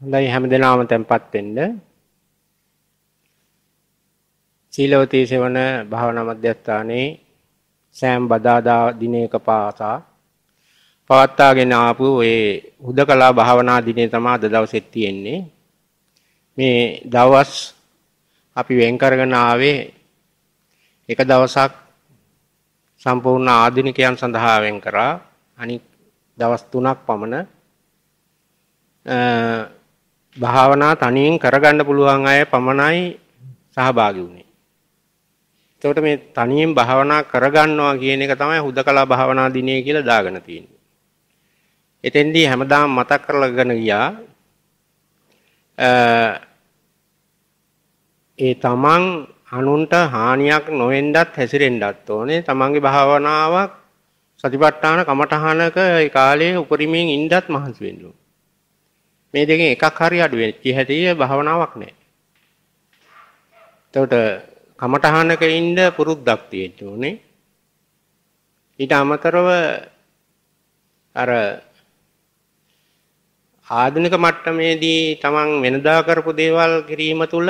හොඳයි හැමදෙනාම tempත් වෙන්න. සීලවතී සෙවණ භාවනා මධ්‍යස්ථානයේ සෑම බදාදා දිනයක පාසා පවත්වාගෙන ආපු ඒ හුදකලා භාවනා දිනේ තමයි අද දවසේ තියෙන්නේ. මේ දවස් අපි වෙන් කරගෙන ආවේ එක දවසක් සම්පූර්ණ ආධුනිකයන් සඳහා වෙන් කරා අනිත් දවස් 3ක් පමණ භාවනා තනියෙන් කරගන්න පුළුවන් අය පමණයි සහභාගී වුනේ. එතකොට මේ තනියෙන් භාවනා කරගන්නවා කියන එක තමයි හුදකලා භාවනා දිනේ කියලා දාගෙන තියෙන්නේ. එතෙන්දී හැමදාම මතක් කරලාගෙන ගියා ඒ තමන් අනුන්ට හානියක් නොවෙන්නත් හැසිරෙන්නත් ඕනේ. තමන්ගේ භාවනාවක් සතිපට්ඨාන කමඨහනක ඒ කාලේ උපරිමයෙන් ඉඳත් මහන්සි වෙන්න ඕනේ. මේ දෙකෙන් එකක් හරි අඩු වෙච්ච හැටිය භාවනාවක් නෑ. එතකොට කමඨහනක ඉන්න පුරුද්දක් තියෙන්න ඕනේ. ඊට අමතරව අර ආධුනික මට්ටමේදී තමන් වෙනදා කරපු දේවල් කිරීම තුළ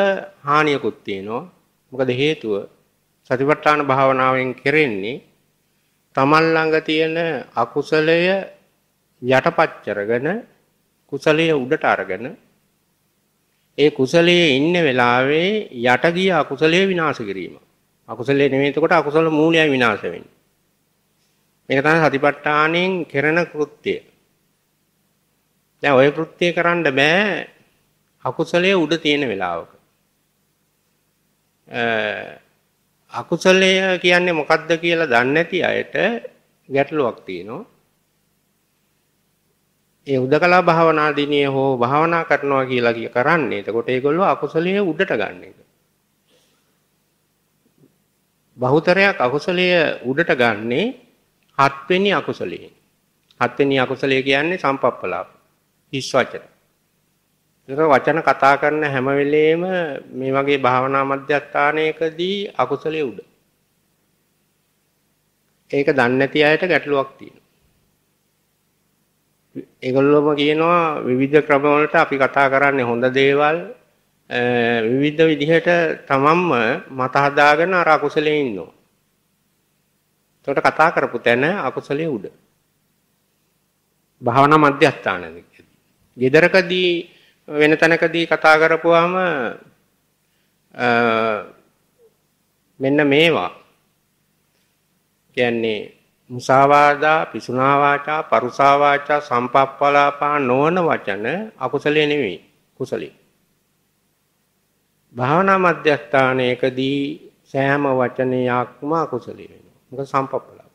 හානියකුත් තියෙනවා. මොකද හේතුව සතිපට්ඨාන භාවනාවෙන් කෙරෙන්නේ තමන් ළඟ තියෙන අකුසලය යටපත් කරගෙන කුසලයේ උඩට අරගෙන ඒ කුසලයේ ඉන්න වෙලාවේ යට ගිය අකුසලයේ විනාශ කිරීම. අකුසලයේ නෙමෙයි එතකොට අකුසල මූලයයි විනාශ වෙන්නේ. මේක තමයි සතිපට්ඨානෙන් කරන කෘත්‍යය. දැන් ওই කෘත්‍යය කරන්න බෑ අකුසලයේ උඩ තියෙන වෙලාවක. අකුසලය කියන්නේ මොකක්ද කියලා දන්නේ නැති අයට ගැටලුවක් තියෙනවා. ඒ උදකලා භාවනා දිනිය හෝ භාවනා කරනවා කියලා කිය කරන්නේ. එතකොට ඒගොල්ලෝ අකුසලයේ උඩට ගන්න එක. බහුතරයක් අකුසලයේ උඩට ගන්නේ හත්වෙනි අකුසලයේ. හත්වෙනි අකුසලයේ කියන්නේ සම්පප්පලාප. හිස් වචන. ඒක වචන කතා කරන හැම වෙලෙම මේ වගේ භාවනා මධ්‍යස්ථානයකදී අකුසලයේ උඩ. ඒක දන්නේ නැති අයට ගැටලුවක් තියෙනවා. ඒගොල්ලොම කියනවා විවිධ ක්‍රමවලට අපි කතා කරන්නේ හොඳ දේවල් විවිධ විදිහට තමන්ම මත හදාගෙන අර අකුසලයේ ඉන්නවා. එතකොට කතා කරපු තැන අකුසලයේ උඩ. භාවනා මධ්‍යස්ථානදී. gedarakadi වෙන තැනකදී කතා කරපුවාම මෙන්න මේවා කියන්නේ මුසාවාදා පිසුනා වාචා පරුසා වාචා සම්පප්පලාපා නොවන වචන අකුසලේ නෙවෙයි කුසලේ භාවනා මධ්‍යස්ථානයකදී සෑම වචනයක්ම අකුසලේ වෙනවා මොකද සම්පප්පලාප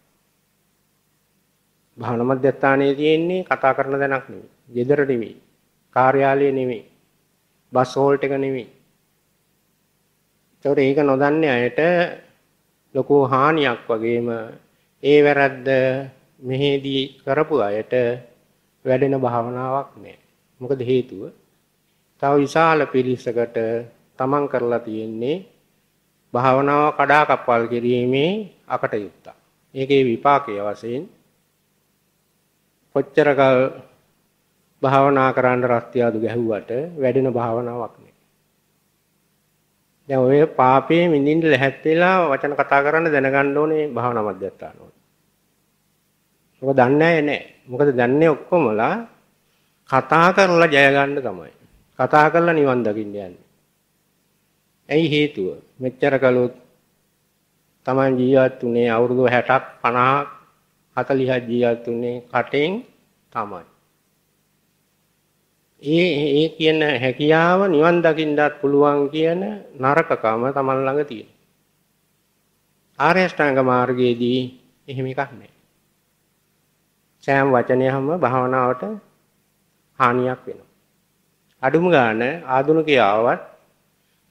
භාවනා මධ්‍යස්ථානයේ තියෙන්නේ කතා කරන දැනක් නෙවෙයි ගෙදර නෙවෙයි කාර්යාලය නෙවෙයි බස් හෝල්ට් එක නෙවෙයි ඒතකොට ඒක නොදන්නේ අයට ලොකු හානියක් වගේම ඒ වැරද්ද මෙහෙදී කරපු අයට වැඩෙන භාවනාවක් නෑ. මොකද හේතුව තව විශාල පිරිසකට තමන් කරලා තියෙන්නේ භාවනාව කඩාකප්පල් කිරීමේ අකටයුත්ත. ඒකේ විපාකයේ වශයෙන් කොච්චරකල් භාවනා කරන්න රස්තියාදු ගැහුවට වැඩෙන භාවනාවක් නෑ. දැන් ඔය පාපයේ මිනින්ද ලැහැත් වෙලා වචන කතා කරන්න දැනගන්න ඕනේ භාවනා මධ්‍යස්ථානවල. ඔක දන්නේ නැහැ. මොකද දන්නේ ඔක්කොමලා කතා කරලා ජය ගන්න තමයි. කතා කරලා නිවන් දකින්න යන්නේ. ඇයි හේතුව? මෙච්චර කළොත් Taman ජීවත් උනේ අවුරුදු 60ක් 50ක් 40ක් ජීවත් උනේ කටෙන් තමයි. ඒ ඒ කියන හැකියාව නිවන් දකින්නත් පුළුවන් කියන නරකකම Taman ළඟ තියෙනවා. ආර්ය අෂ්ටාංග මාර්ගයේදී එහෙම එකක් නැහැ. සෑම වචනයක්ම භාවනාවට හානියක් වෙනවා. අඩුම ගාන ආධුනිකයාවත්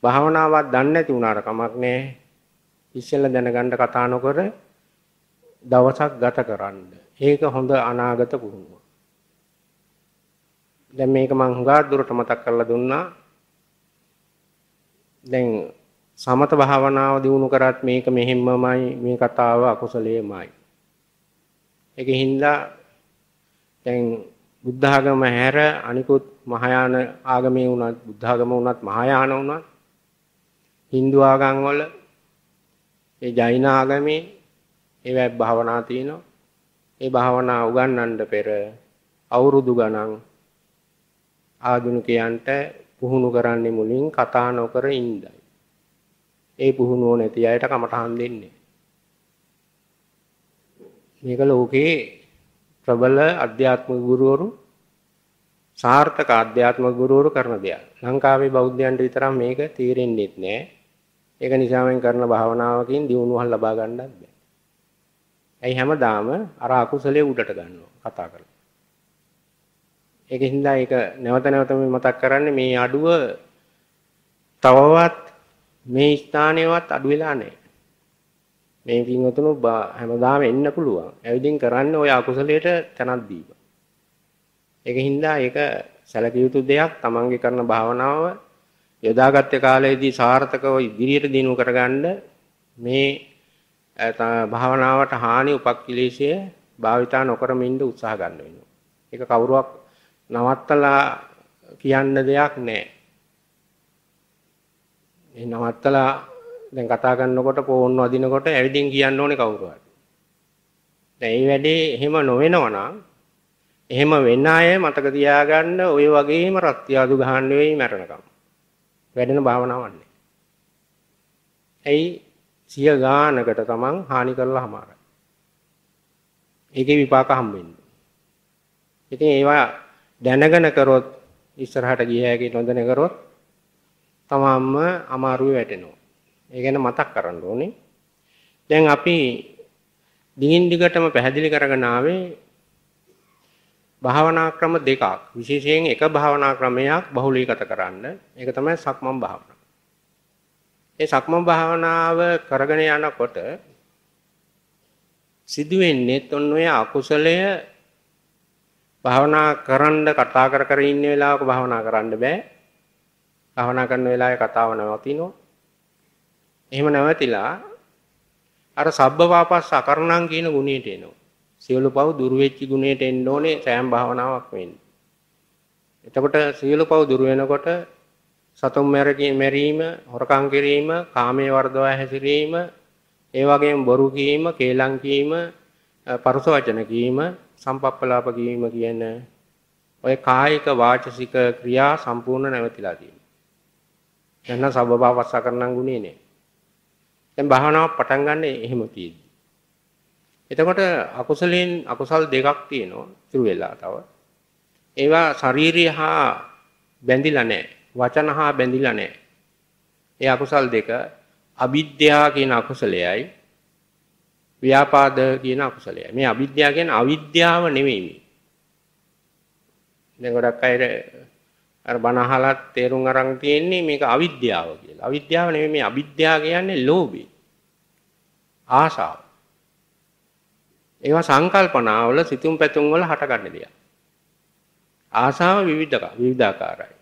භාවනාවක් දන්නේ නැති වුණාට කමක් නැහැ. ඉස්සෙල්ලා දැනගන්න කතා නොකර දවසක් ගත කරන්න. ඒක හොඳ අනාගත පුහුණුවක්. දැන් මේක මම හුඟා දුරට මතක් කරලා දුන්නා. දැන් සමත භාවනාව දිනු කරත් මේක මෙහෙම්මමයි මේ කතාව අකුසලයේමයි. ඒකින්ද දැන් බුද්ධ ආගම හැර අනිකුත් මහායාන ආගමේ උනත් බුද්ධ ආගම උනත් මහායාන උනත් Hindu ආගම් වල ඒ ජෛන ආගමේ ඒවැ භාවනා තියෙනවා. ඒ භාවනා උගන්වන්න පෙර අවුරුදු ගණන් ආධුනිකයන්ට පුහුණු කරන්නේ මුලින් කතා නොකර ඉඳයි. ඒ පුහුණුව නැති අයට කමටහන් දෙන්නේ. මේක ලෝකේ ප්‍රබල අධ්‍යාත්ම ගුරුවරු සාර්ථක අධ්‍යාත්ම ගුරුවරු කරන දෙයක්. ලංකාවේ බෞද්ධයන්ට විතරක් මේක තේරෙන්නේ නැහැ. ඒක නිසා මම කරන භාවනාවකින් දියුණුවක් ලබා ගන්නත් බෑ. ඇයි හැමදාම අර අකුසලයේ උඩට ගන්නවා කතා කරලා. ඒක හින්දා ඒක නැවත නැවත මේ මතක් කරන්නේ මේ අඩුව තවවත් මේ ස්ථානයවත් අඩු වෙලා නැහැ. මේ පින්වතුණු හැමදාම එන්න පුළුවන්. ඇවිදින් කරන්න ඔය අකුසලයට තනක් දීම. ඒක හින්දා ඒක සැලකිය යුතු දෙයක් තමන්ගේ කරන භාවනාව යොදාගත්තේ කාලයේදී සාර්ථකව ඉදිරියට දිනු කරගන්න මේ භාවනාවට හානි උපක්ඛිලේශය භාවිතා නොකරමින් උත්සාහ ගන්න වෙනවා. ඒක කවුරුවක් නවත්තලා කියන්න දෙයක් නැහැ. මේ නවත්තලා දැන් කතා කරනකොට ෆෝන් වදිනකොට ඇවිදින් කියන්න ඕනේ කවුරු හරි. දැන් මේ වැඩේ එහෙම නොවෙනවා නම් එහෙම වෙන අය මතක තියාගන්න ওই වගේම රත්යාදු ගහන්න වෙයි මරණකම්. වැඩෙන භාවනාවක් නේ. ඇයි සිය ගානකට තමන් හානි කරලා හමාරයි. ඒකේ විපාක හම්බෙන්නේ. ඉතින් ඒවා දැනගෙන කරොත් ඉස්සරහට ගිය හැකි නොදැන කරොත් තමන්ම අමාරුවේ වැටෙනවා. ඒ ගැන මතක් කරන්න ඕනේ. දැන් අපි දිගින් දිගටම පැහැදිලි කරගෙන ආවේ භාවනා ක්‍රම දෙකක්. විශේෂයෙන් එක භාවනා ක්‍රමයක් බහුලීගත කරන්න. ඒක තමයි සක්මන් භාවනාව. ඒ සක්මන් භාවනාව කරගෙන යනකොට සිදුවෙන්නේ තොන් ඔය අකුසලය භාවනා කරන්න කතා කර කර ඉන්න වෙලාවක භාවනා කරන්න බෑ. භාවනා කරන වෙලාවේ කතාව නවතිනවා. එහෙම නැවතිලා අර සබ්බ වාපස්ස අකරණම් කියන ගුණයට එනවා. සියලු පව් දුරු වෙච්ච ගුණයට එන්න ඕනේ සෑම භාවනාවක් වෙන්න. එතකොට සියලු පව් දුරු වෙනකොට සතුම් මැරීම, හොරකම් කිරීම, කාමයේ වර්ධවා හැසිරීම, ඒ වගේම බොරු කීම, කේලම් කීම, පරුස වචන කීම, සම්පප්පලාප කීම කියන ඔය කායික වාචසික ක්‍රියා සම්පූර්ණ නැවතිලා තියෙනවා. එන්න සබ්බ වාපස්ස අකරණම් ගුණේ නේ. දැන් භාවනාව පටන් ගන්න එහෙම තියෙද්දි. එතකොට අකුසලෙන් අකුසල් දෙකක් තියෙනවා ඉතුරු වෙලා තව. ඒවා ශාරීරිය හා බැඳිලා නැහැ. වචන හා බැඳිලා නැහැ. ඒ අකුසල් දෙක අවිද්‍යාව කියන අකුසලයයි ව්‍යාපාද කියන අකුසලයයි. මේ අවිද්‍යාව කියන්නේ අවිද්‍යාව නෙවෙයි මේ. දැන් ගොඩක් අය අර බණ අහලත් තේරුම් අරන් තියෙන්නේ මේක අවිද්‍යාව කියලා. අවිද්‍යාව නෙමෙයි මේ අවිද්‍යාව කියන්නේ ලෝභය. ආශාව. ඒවා සංකල්පනාවල සිතුම් පැතුම් වල හටගන්න දෙයක්. ආශාව විවිධක විවිධාකාරයි.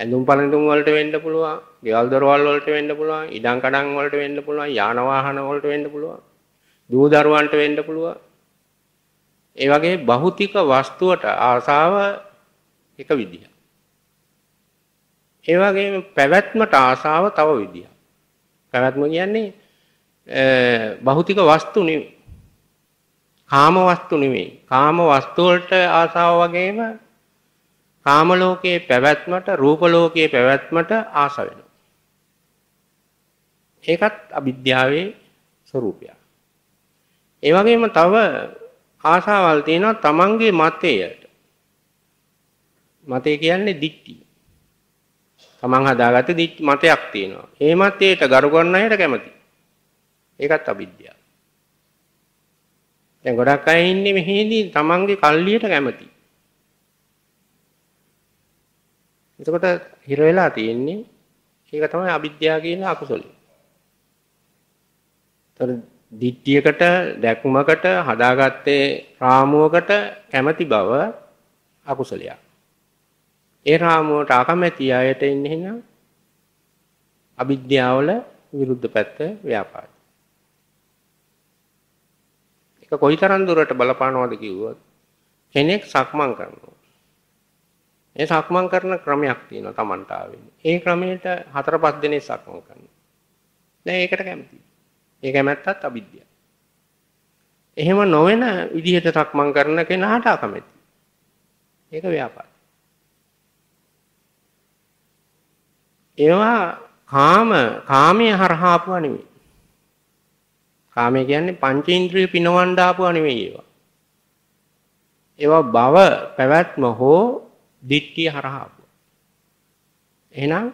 ඇඳුම් පළඳුම් වලට වෙන්න පුළුවන්, ගෙවල් දොරවල් වලට වෙන්න පුළුවන්, ඉඩම් කඩම් වලට වෙන්න පුළුවන්, යාන වාහන වලට වෙන්න පුළුවන්, දූ දරුවන්ට වෙන්න පුළුවන්. ඒ වගේ භෞතික වස්තුවට ආශාව එක විදියක්. ඒ වගේම පැවැත්මට ආසාව තව විදියක්. පැවැත්ම කියන්නේ භෞතික වස්තු නෙවෙයි. කාම වස්තු නෙවෙයි. කාම වස්තු වලට ආසාව වගේම කාම ලෝකයේ පැවැත්මට රූප ලෝකයේ පැවැත්මට ආස වෙනවා. ඒකත් අවිද්‍යාවේ ස්වરૂපයක්. ඒ වගේම තව ආසාවල් තියෙනවා තමන්ගේ මතයට. මතය කියන්නේ දික්තිය. තමන් හදාගත්ත මතයක් තියෙනවා. එහෙමත් ඒට ගරු කරන අයට කැමති. ඒකත් අවිද්‍යාව. දැන් ගොඩක් අය ඉන්නේ මෙහිදී තමන්ගේ කල්ලියට කැමති. එතකොට හිර වෙලා තියෙන්නේ ඒක තමයි අවිද්‍යාව කියන අකුසලයි. ඒතර දිට්ඨියකට දැක්මකට හදාගත්තේ රාමුවකට කැමැති බව අකුසලයක්. ඒ රාමුවට අකමැති අයට ඉන්නේ එහෙනම් අවිද්‍යාවල විරුද්ධ පැත්ත ව්‍යාපාරය. ඒක කොයිතරම් දුරට බලපානවද කිව්වොත් කෙනෙක් සක්මන් කරනවා. ඒ සක්මන් කරන ක්‍රමයක් තියෙනවා Tamanට ඒ ක්‍රමයට හතර පහ දිනේ සක්මන් කරනවා. දැන් ඒකට කැමතියි. ඒ කැමැත්තත් අවිද්‍යාව. එහෙම නොවන විදිහට සක්මන් කරන කෙනාට අකමැති. ඒක ව්‍යාපාරය. ඒවා කාම කාමයේ හරහා ආපුවා නෙමෙයි. කාමය කියන්නේ පංචේන්ද්‍රිය පිනවන්න ආපුවා නෙමෙයි ඒවා. ඒවා භව පැවැත්ම හෝ දිට්ඨිය හරහා ආපුවා. එහෙනම්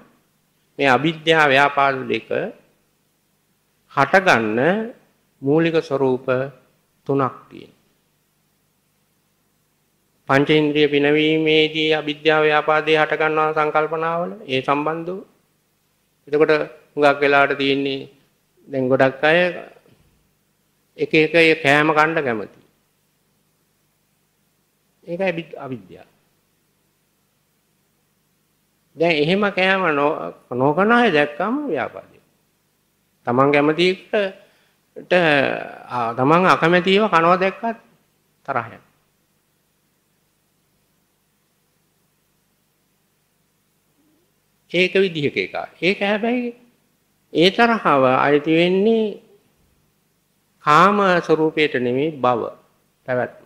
මේ අවිද්‍යාව ව්‍යාපාද දෙක හටගන්න මූලික ස්වરૂප තුනක් තියෙනවා. පංචේන්ද්‍රිය පිනවීමේදී අවිද්‍යාව ව්‍යාපාදේ හටගන්නා සංකල්පනාවල ඒ සම්බන්ධව එතකොට හුඟක් වෙලාට තියෙන්නේ දැන් ගොඩක් අය එක එක ඒ කෑම කන්න කැමති. ඒකයි අවිද්‍යාව. දැන් එහෙම කෑම නොකන අය දැක්කම ව්‍යාපාදේ. Taman කැමති එකට තමන් අකමැතිව කනවා දැක්කත් තරහ යනවා. ඒක විදිහක එකක්. ඒක හැබැයි ඒ තරහව අයිති වෙන්නේ කාම ස්වરૂපයට නෙමෙයි භව පැවැත්ම.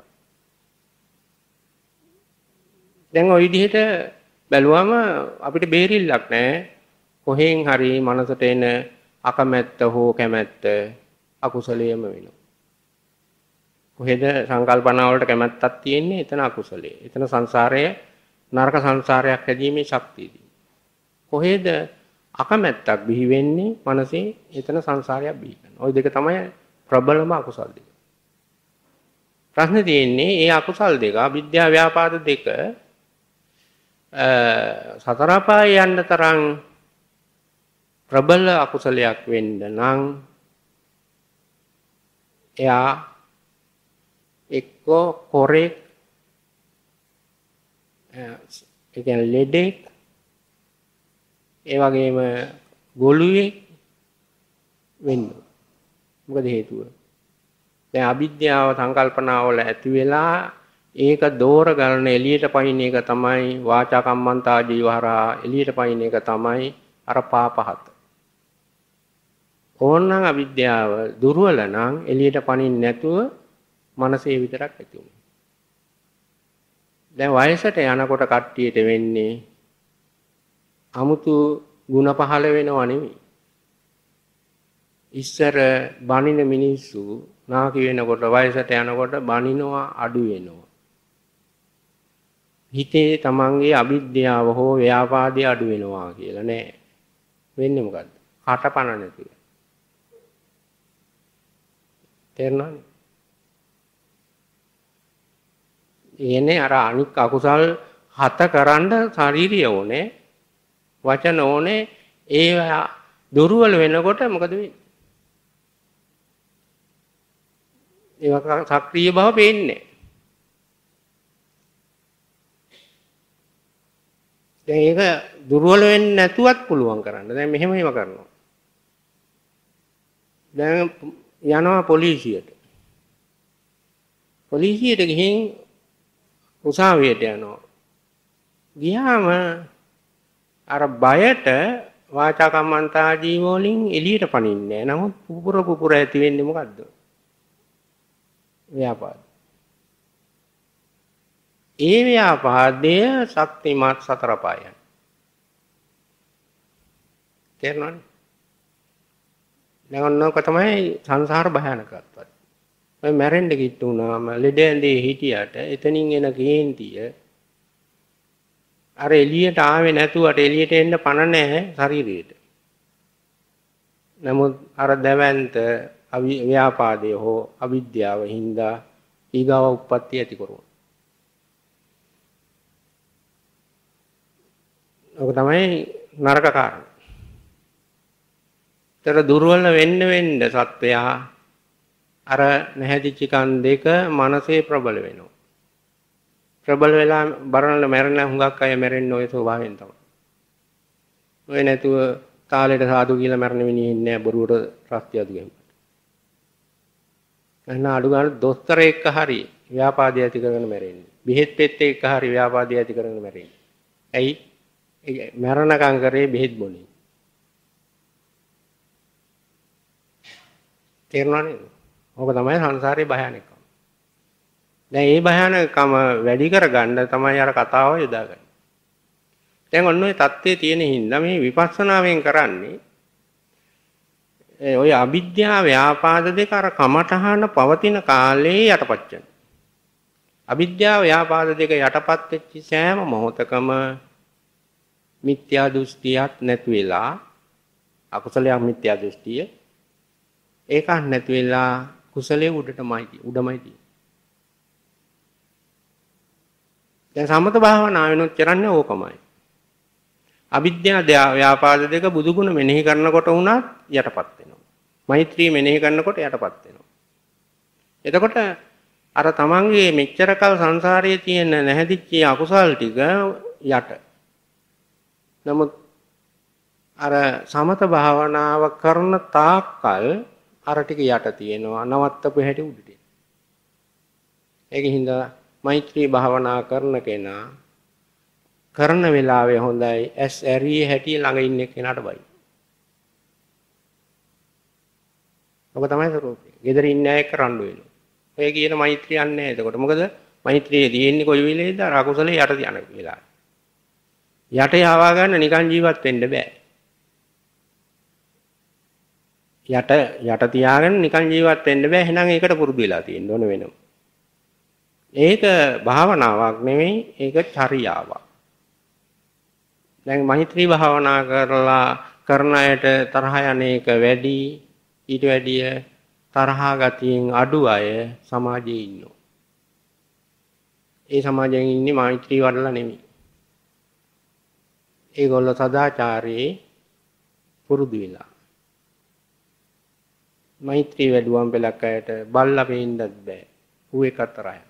දැන් ওই විදිහට බැලුවම අපිට බේරිල්ලක් නැහැ. කොහෙන් හරි මනසට එන අකමැත්ත හෝ කැමැත්ත අකුසලයේම වෙනවා. කොහෙද සංකල්පනා වලට කැමැත්තක් තියෙන්නේ? එතන අකුසලයේ. එතන සංසාරයේ නරක සංසාරයක් හැදීමේ ශක්තියදී. කොහෙද අකමැත්තක් බිහි වෙන්නේ මනසේ එතන සංසාරයක් බිහි කරනවා. ওই දෙක තමයි ප්‍රබලම අකුසල් දෙක. ප්‍රශ්නේ තියෙන්නේ මේ අකුසල් දෙක, විද්‍යා ව්‍යාපාද දෙක සතර පාය යන්න තරම් ප්‍රබල අකුසලයක් වෙන්න නම් එයා එක්ක කොරෙක් ඒ කියන්නේ ලෙඩෙක් ඒ වගේම ගොළුවේ වෙන්න. මොකද හේතුව? දැන් අවිද්‍යාව සංකල්පනාවල ඇති වෙලා ඒක දෝර ගන්න එළියට පයින් එක තමයි වාචා කම්මන්තා ජීවහරා එළියට පයින් එක තමයි අර පාපහත. ඕනනම් අවිද්‍යාව දුර්වල නම් එළියට පනින්න නැතුව මනසේ විතරක් ඇති වෙනවා. දැන් වයසට යනකොට කට්ටියට වෙන්නේ 아무තු ಗುಣ පහළ වෙනව නෙමෙයි. ඉස්සර බණින මිනිස්සු නාකි වෙනකොට වයසට යනකොට බණිනවා අඩු වෙනවා. හිතේ තමන්ගේ අවිද්‍යාව හෝ ව්‍යාපාදය අඩු වෙනවා කියලා නෑ. වෙන්නේ මොකද්ද? කටපණ නැතිව. තේරෙනවද? එනේ අර අනික් අකුසල් හත කරන්න ශාරීරිය ඕනේ. වචන ඕනේ ඒවා දුර්වල වෙනකොට මොකද වෙන්නේ? ඒවා සක්‍රීය බව පේන්නේ. දැන් ඒක දුර්වල වෙන්නේ නැතුවත් පුළුවන් කරන්න. දැන් මෙහෙම ඒවා කරනවා. දැන් යනවා පොලිසියට. පොලිසියට ගිහින් උසාවියට යනවා. ගියාම අර බයට වාචා කම්මන්තා ජීව වලින් එළියට පනින්නේ නැහැ. නමුත් පුපුර පුපුර ඇති වෙන්නේ මොකද්ද? ව්‍යාපාද. ඒ ව්‍යාපාදය ශක්තිමත් සතර පායයි. තේරෙනවනේ? දැන් ඔන්නක තමයි සංසාර භයානකත්වය. මම මැරෙන්න කිට්ටු වුණාම ලෙඩ ඇඳේ හිටියට එතනින් එන කේන්තිය අර එළියට ආවේ නැතුවට එළියට එන්න පණ නැහැ ශරීරයට. නමුත් අර දැවැන්ත අව්‍යාපාදය හෝ අවිද්‍යාව හින්දා ඊගාව උප්පත්ති ඇති කරනවා. ඔක තමයි නරක කාරණා. ඒතර දුර්වල වෙන්න වෙන්න සත්වයා අර නැහැදිච්ච කන් දෙක මනසේ ප්‍රබල වෙනවා. ප්‍රබල වෙලා බරණල මැරෙන හුඟක් අය මැරෙන්නේ ওই ස්වභාවයෙන් තමයි. ඔය නැතුව තාලෙට සාදු කියලා මැරෙන මිනිහ ඉන්නේ නැහැ බොරුවට රස්තිය අදු ගැහුවා. එන්න අඩු ගන්න දොස්තර එක්ක හරි ව්‍යාපාදේ ඇති කරගෙන මැරෙන්නේ. බෙහෙත් පෙත්ත එක්ක හරි ව්‍යාපාදේ ඇති කරගෙන මැරෙන්නේ. ඇයි? මරණකම් කරේ බෙහෙත් බොනේ. තේරුණා නේද? ඕක තමයි සංසාරේ භයානකම. දැන් ඒ භයානකම වැඩි කරගන්න තමයි අර කතාව යොදාගන්නේ. දැන් ඔන්න ඔය தත්ත්වයේ තියෙන හින්දා මේ විපස්සනාවෙන් කරන්නේ ඔය අවිද්‍යාව ව්‍යාපාද දෙක අර කමඨහන පවතින කාලයේ යටපත් වෙනවා. අවිද්‍යාව ව්‍යාපාද දෙක යටපත් වෙච්ච සෑම මොහොතකම මිත්‍යා දෘෂ්ටියක් නැති වෙලා අකුසලයක් මිත්‍යා දෘෂ්ටිය ඒකක් නැති වෙලා කුසලයේ උඩටමයි උඩමයි තියෙන්නේ. දැන් සමත භාවනාවෙනුත් කරන්නේ ඕකමයි. අවිද්‍යා ව්‍යාපාද දෙක බුදු ගුණ මෙනෙහි කරනකොට වුණත් යටපත් වෙනවා. මෛත්‍රී මෙනෙහි කරනකොට යටපත් වෙනවා. එතකොට අර තමන්ගේ මෙච්චරකල් සංසාරයේ තියෙන නැහැදිච්ච අකුසල් ටික යට. නමුත් අර සමත භාවනාව කරන තාක්කල් අර ටික යට තියෙනවා. නවත්තපු හැටි උඩට. ඒකින් හින්දා මෛත්‍රී භාවනා කරන කෙනා කරන වෙලාවේ හොඳයි ඇස් ඇරියේ හැටි ළඟ ඉන්න කෙනාට බයි. ඔබ තමයි ස්වરૂපේ. ගෙදර ඉන්න අය කරන්න වෙනවා. ඔය කියන මෛත්‍රිය යන්නේ එතකොට. මොකද මෛත්‍රියේ තියෙන්නේ කොයි වෙලේද අර අකුසලේ යට යන වෙලාව. යට යවා ගන්න නිකන් ජීවත් වෙන්න බෑ. යට යට තියාගෙන නිකන් ජීවත් වෙන්න බෑ. එහෙනම් ඒකට පුරුදු වෙලා තියෙන්න ඕන වෙනවා. ඒක භාවනාවක් නෙමෙයි ඒක චර්යාවක්. දැන් මෛත්‍රී භාවනා කරලා කරන අයට තරහ යන්නේක වැඩි ඊට වැඩිය තරහා ගතියෙන් අඩු අය සමාජයේ ඉන්නවා. ඒ සමාජයෙන් ඉන්නේ මෛත්‍රී වඩලා නෙමෙයි. ඒගොල්ලෝ සදාචාරයේ පුරුදු වෙලා. මෛත්‍රී වැඩුවම් පෙලක් අයට බල්ලා පෙන්නත් බෑ. ඌ එකතරයි.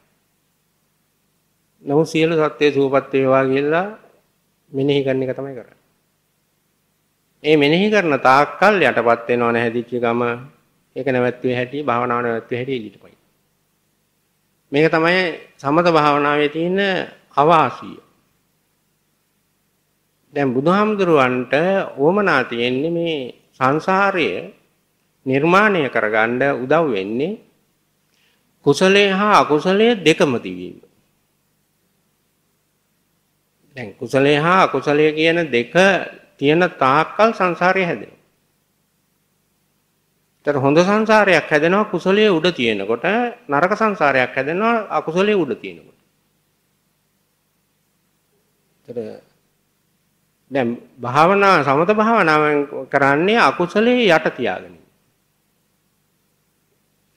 නමු සියලු සත්‍යය සූපත් වේවා කියලා මෙනෙහි කරන එක තමයි කරන්නේ. ඒ මෙනෙහි කරන තාක්කල් යටපත් වෙනව නැහැදිච්ච ගම ඒක නැවැත්වේ හැටි භාවනාව නැවැත්වේ හැටි ඊට පයි. මේක තමයි සමත භාවනාවේ තියෙන අවාසිය. දැන් බුදුහාමුදුරුවන්ට ඕමනා තියෙන්නේ මේ සංසාරය නිර්මාණය කරගන්න උදව් වෙන්නේ කුසලයේ හා අකුසලයේ දෙකම තිබීම. දැන් කුසලයේ හා අකුසලයේ කියන දෙක තියෙන තාක්කල් සංසාරය හැදෙනවා. ඒතර හොඳ සංසාරයක් හැදෙනවා කුසලයේ උඩ තියෙනකොට නරක සංසාරයක් හැදෙනවා අකුසලයේ උඩ තියෙනකොට. ඒතර දැන් භාවනා සමත භාවනාවෙන් කරන්නේ අකුසලයේ යට තියාගෙන.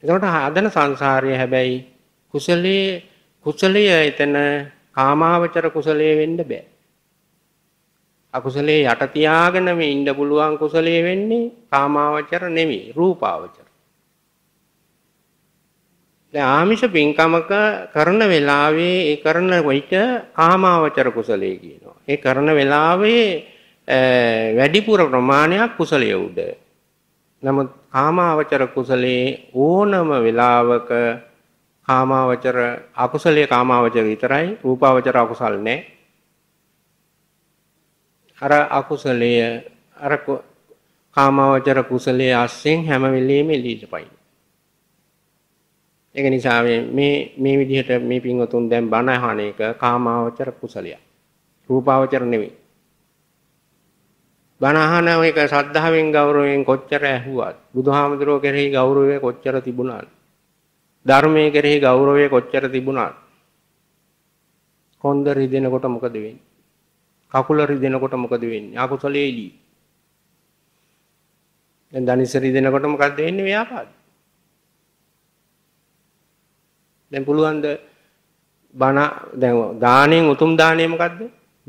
එතකොට ආදන සංසාරය හැබැයි කුසලයේ කුසලයේ එතන කාමාවචර කුසලයේ වෙන්න බෑ. අකුසලයේ යට තියාගෙන මේ ඉන්න පුළුවන් කුසලයේ වෙන්නේ කාමාවචර නෙමෙයි රූපාවචර. දැන් ආමිෂ පින්කමක කරන වෙලාවේ ඒ කරන විට කාමාවචර කුසලයේ කියනවා. ඒ කරන වෙලාවේ වැඩිපුර ප්‍රමාණයක් කුසලයේ උඩ. නමුත් කාමාවචර කුසලයේ ඕනම වෙලාවක කාමාවචර අකුසලයේ කාමාවචර විතරයි රූපාවචර අකුසල් නැහැ. අර අකුසලය අර කාමාවචර කුසලයේ අස්සෙන් හැම වෙලෙම එළියටපයි. ඒක නිසා මේ මේ විදිහට මේ පින්වතුන් දැන් බණ අහන එක කාමාවචර කුසලයක්. රූපාවචර නෙවෙයි. බණ අහන එක ශ්‍රද්ධාවෙන් ගෞරවයෙන් කොච්චර ඇහුවත් බුදුහාමුදුරුවෝ කෙරෙහි ගෞරවය කොච්චර තිබුණාද? ධර්මයේ කෙරෙහි ගෞරවය කොච්චර තිබුණාද? කොන්ද රිදෙනකොට මොකද වෙන්නේ? කකුල රිදෙනකොට මොකද වෙන්නේ? අකුසලයේ එළී. දැන් ධනිස රිදෙනකොට මොකද වෙන්නේ? ව්‍යාපාද. දැන් පුළුවන් ද බණ දැන් දාණයෙන් උතුම් දාණය මොකද්ද?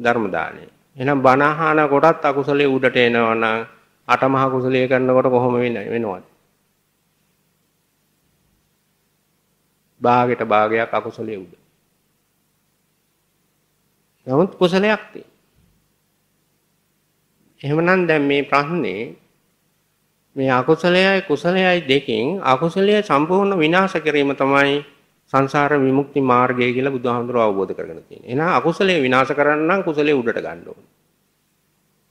ධර්ම දාණය. එහෙනම් බණ අහන කොටත් අකුසලයේ උඩට එනවා නම් අටමහා කුසලයේ කරනකොට කොහොම වෙන්නේ? වෙනවද? භාගයට භාගයක් අකුසලයේ උඩ. නමුත් කුසලයක් තියෙනවා. එහෙමනම් දැන් මේ ප්‍රශ්නේ මේ අකුසලයයි කුසලයයි දෙකෙන් අකුසලය සම්පූර්ණ විනාශ කිරීම තමයි සංසාර විමුක්ති මාර්ගය කියලා බුදුහාමුදුරුවෝ අවබෝධ කරගෙන තියෙනවා. එහෙනම් අකුසලය විනාශ කරන්න නම් කුසලයේ උඩට ගන්න ඕනේ.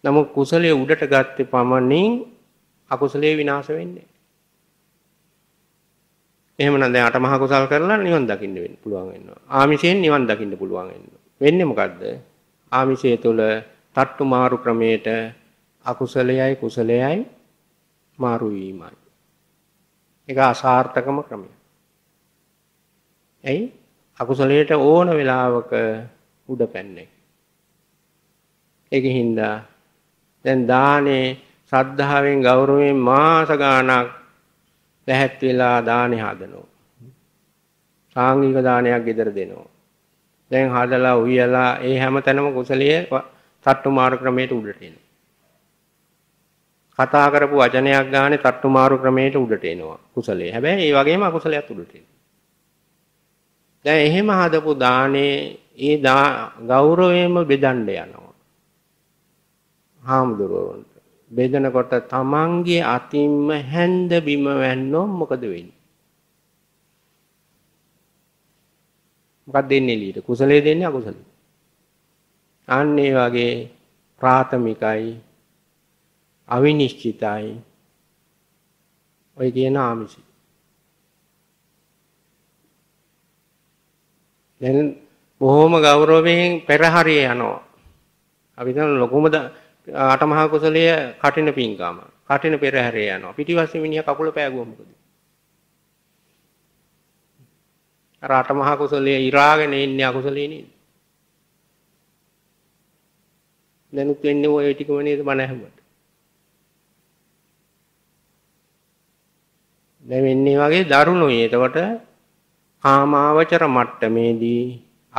නමුත් කුසලයේ උඩට ගත්තේ පමණින් අකුසලයේ විනාශ වෙන්නේ. එහෙමනම් දැන් අටමහා කුසල් කරලා නිවන් දකින්න වෙන්න පුළුවන් වෙනවා. ආමිෂයෙන් නිවන් දකින්න පුළුවන් වෙනවා. වෙන්නේ මොකද්ද? ආමිෂය තුල තට්ටු මාරු ක්‍රමයට අකුසලයයි කුසලයයි මාරු වීමයි. ඒක අසාර්ථකම ක්‍රමය. ඇයි? අකුසලයට ඕන වෙලාවක උඩ පැන්නේ. ඒකින් හින්දා දැන් දානේ ශ්‍රද්ධාවෙන් ගෞරවයෙන් මාස ගාණක් දැහැත් වෙලා දානෙ හදනවා. සාංගික දානයක් ගෙදර දෙනවා. දැන් හදලා උයලා ඒ හැමතැනම කුසලයේ තට්ටු මාරු ක්‍රමයට උඩට එනවා. කතා කරපු වචනයක් ගානේ තට්ටු මාරු ක්‍රමයට උඩට එනවා කුසලයේ. හැබැයි ඒ වගේම අකුසලයක් උඩට එනවා. දැන් එහෙම හදපු දානේ ඒ ගෞරවයෙන්ම බෙදන්න යනවා. හාමුදුරුවන්ට බෙදනකොට තමන්ගේ අතින්ම හැන්ද බිම වැන්නෝ මොකද වෙන්නේ? මොකක්ද දෙන්නේ එළියට? කුසලයේ දෙන්නේ අකුසලයේ. අන්න ඒ වගේ ප්‍රාථමිකයි අවිනිශ්චිතයි ඔය කියන ආමිෂි. දැන් බොහොම ගෞරවයෙන් පෙරහරිය යනවා. අපි දැන් ලොකුම අටමහා කුසලය කටින පිංගාම කටින පෙරහැරේ යනවා පිටිවස්සේ මිනිහා කකුල පෑගුවා මොකද අර අටමහා කුසලයේ ඉරාගෙන ඉන්නේ අකුසලේ නේද දැනුත් වෙන්නේ ওই ටිකම නේද මන හැමෝට දැන් වෙන්නේ වගේ දරුණුයි එතකොට කාමාවචර මට්ටමේදී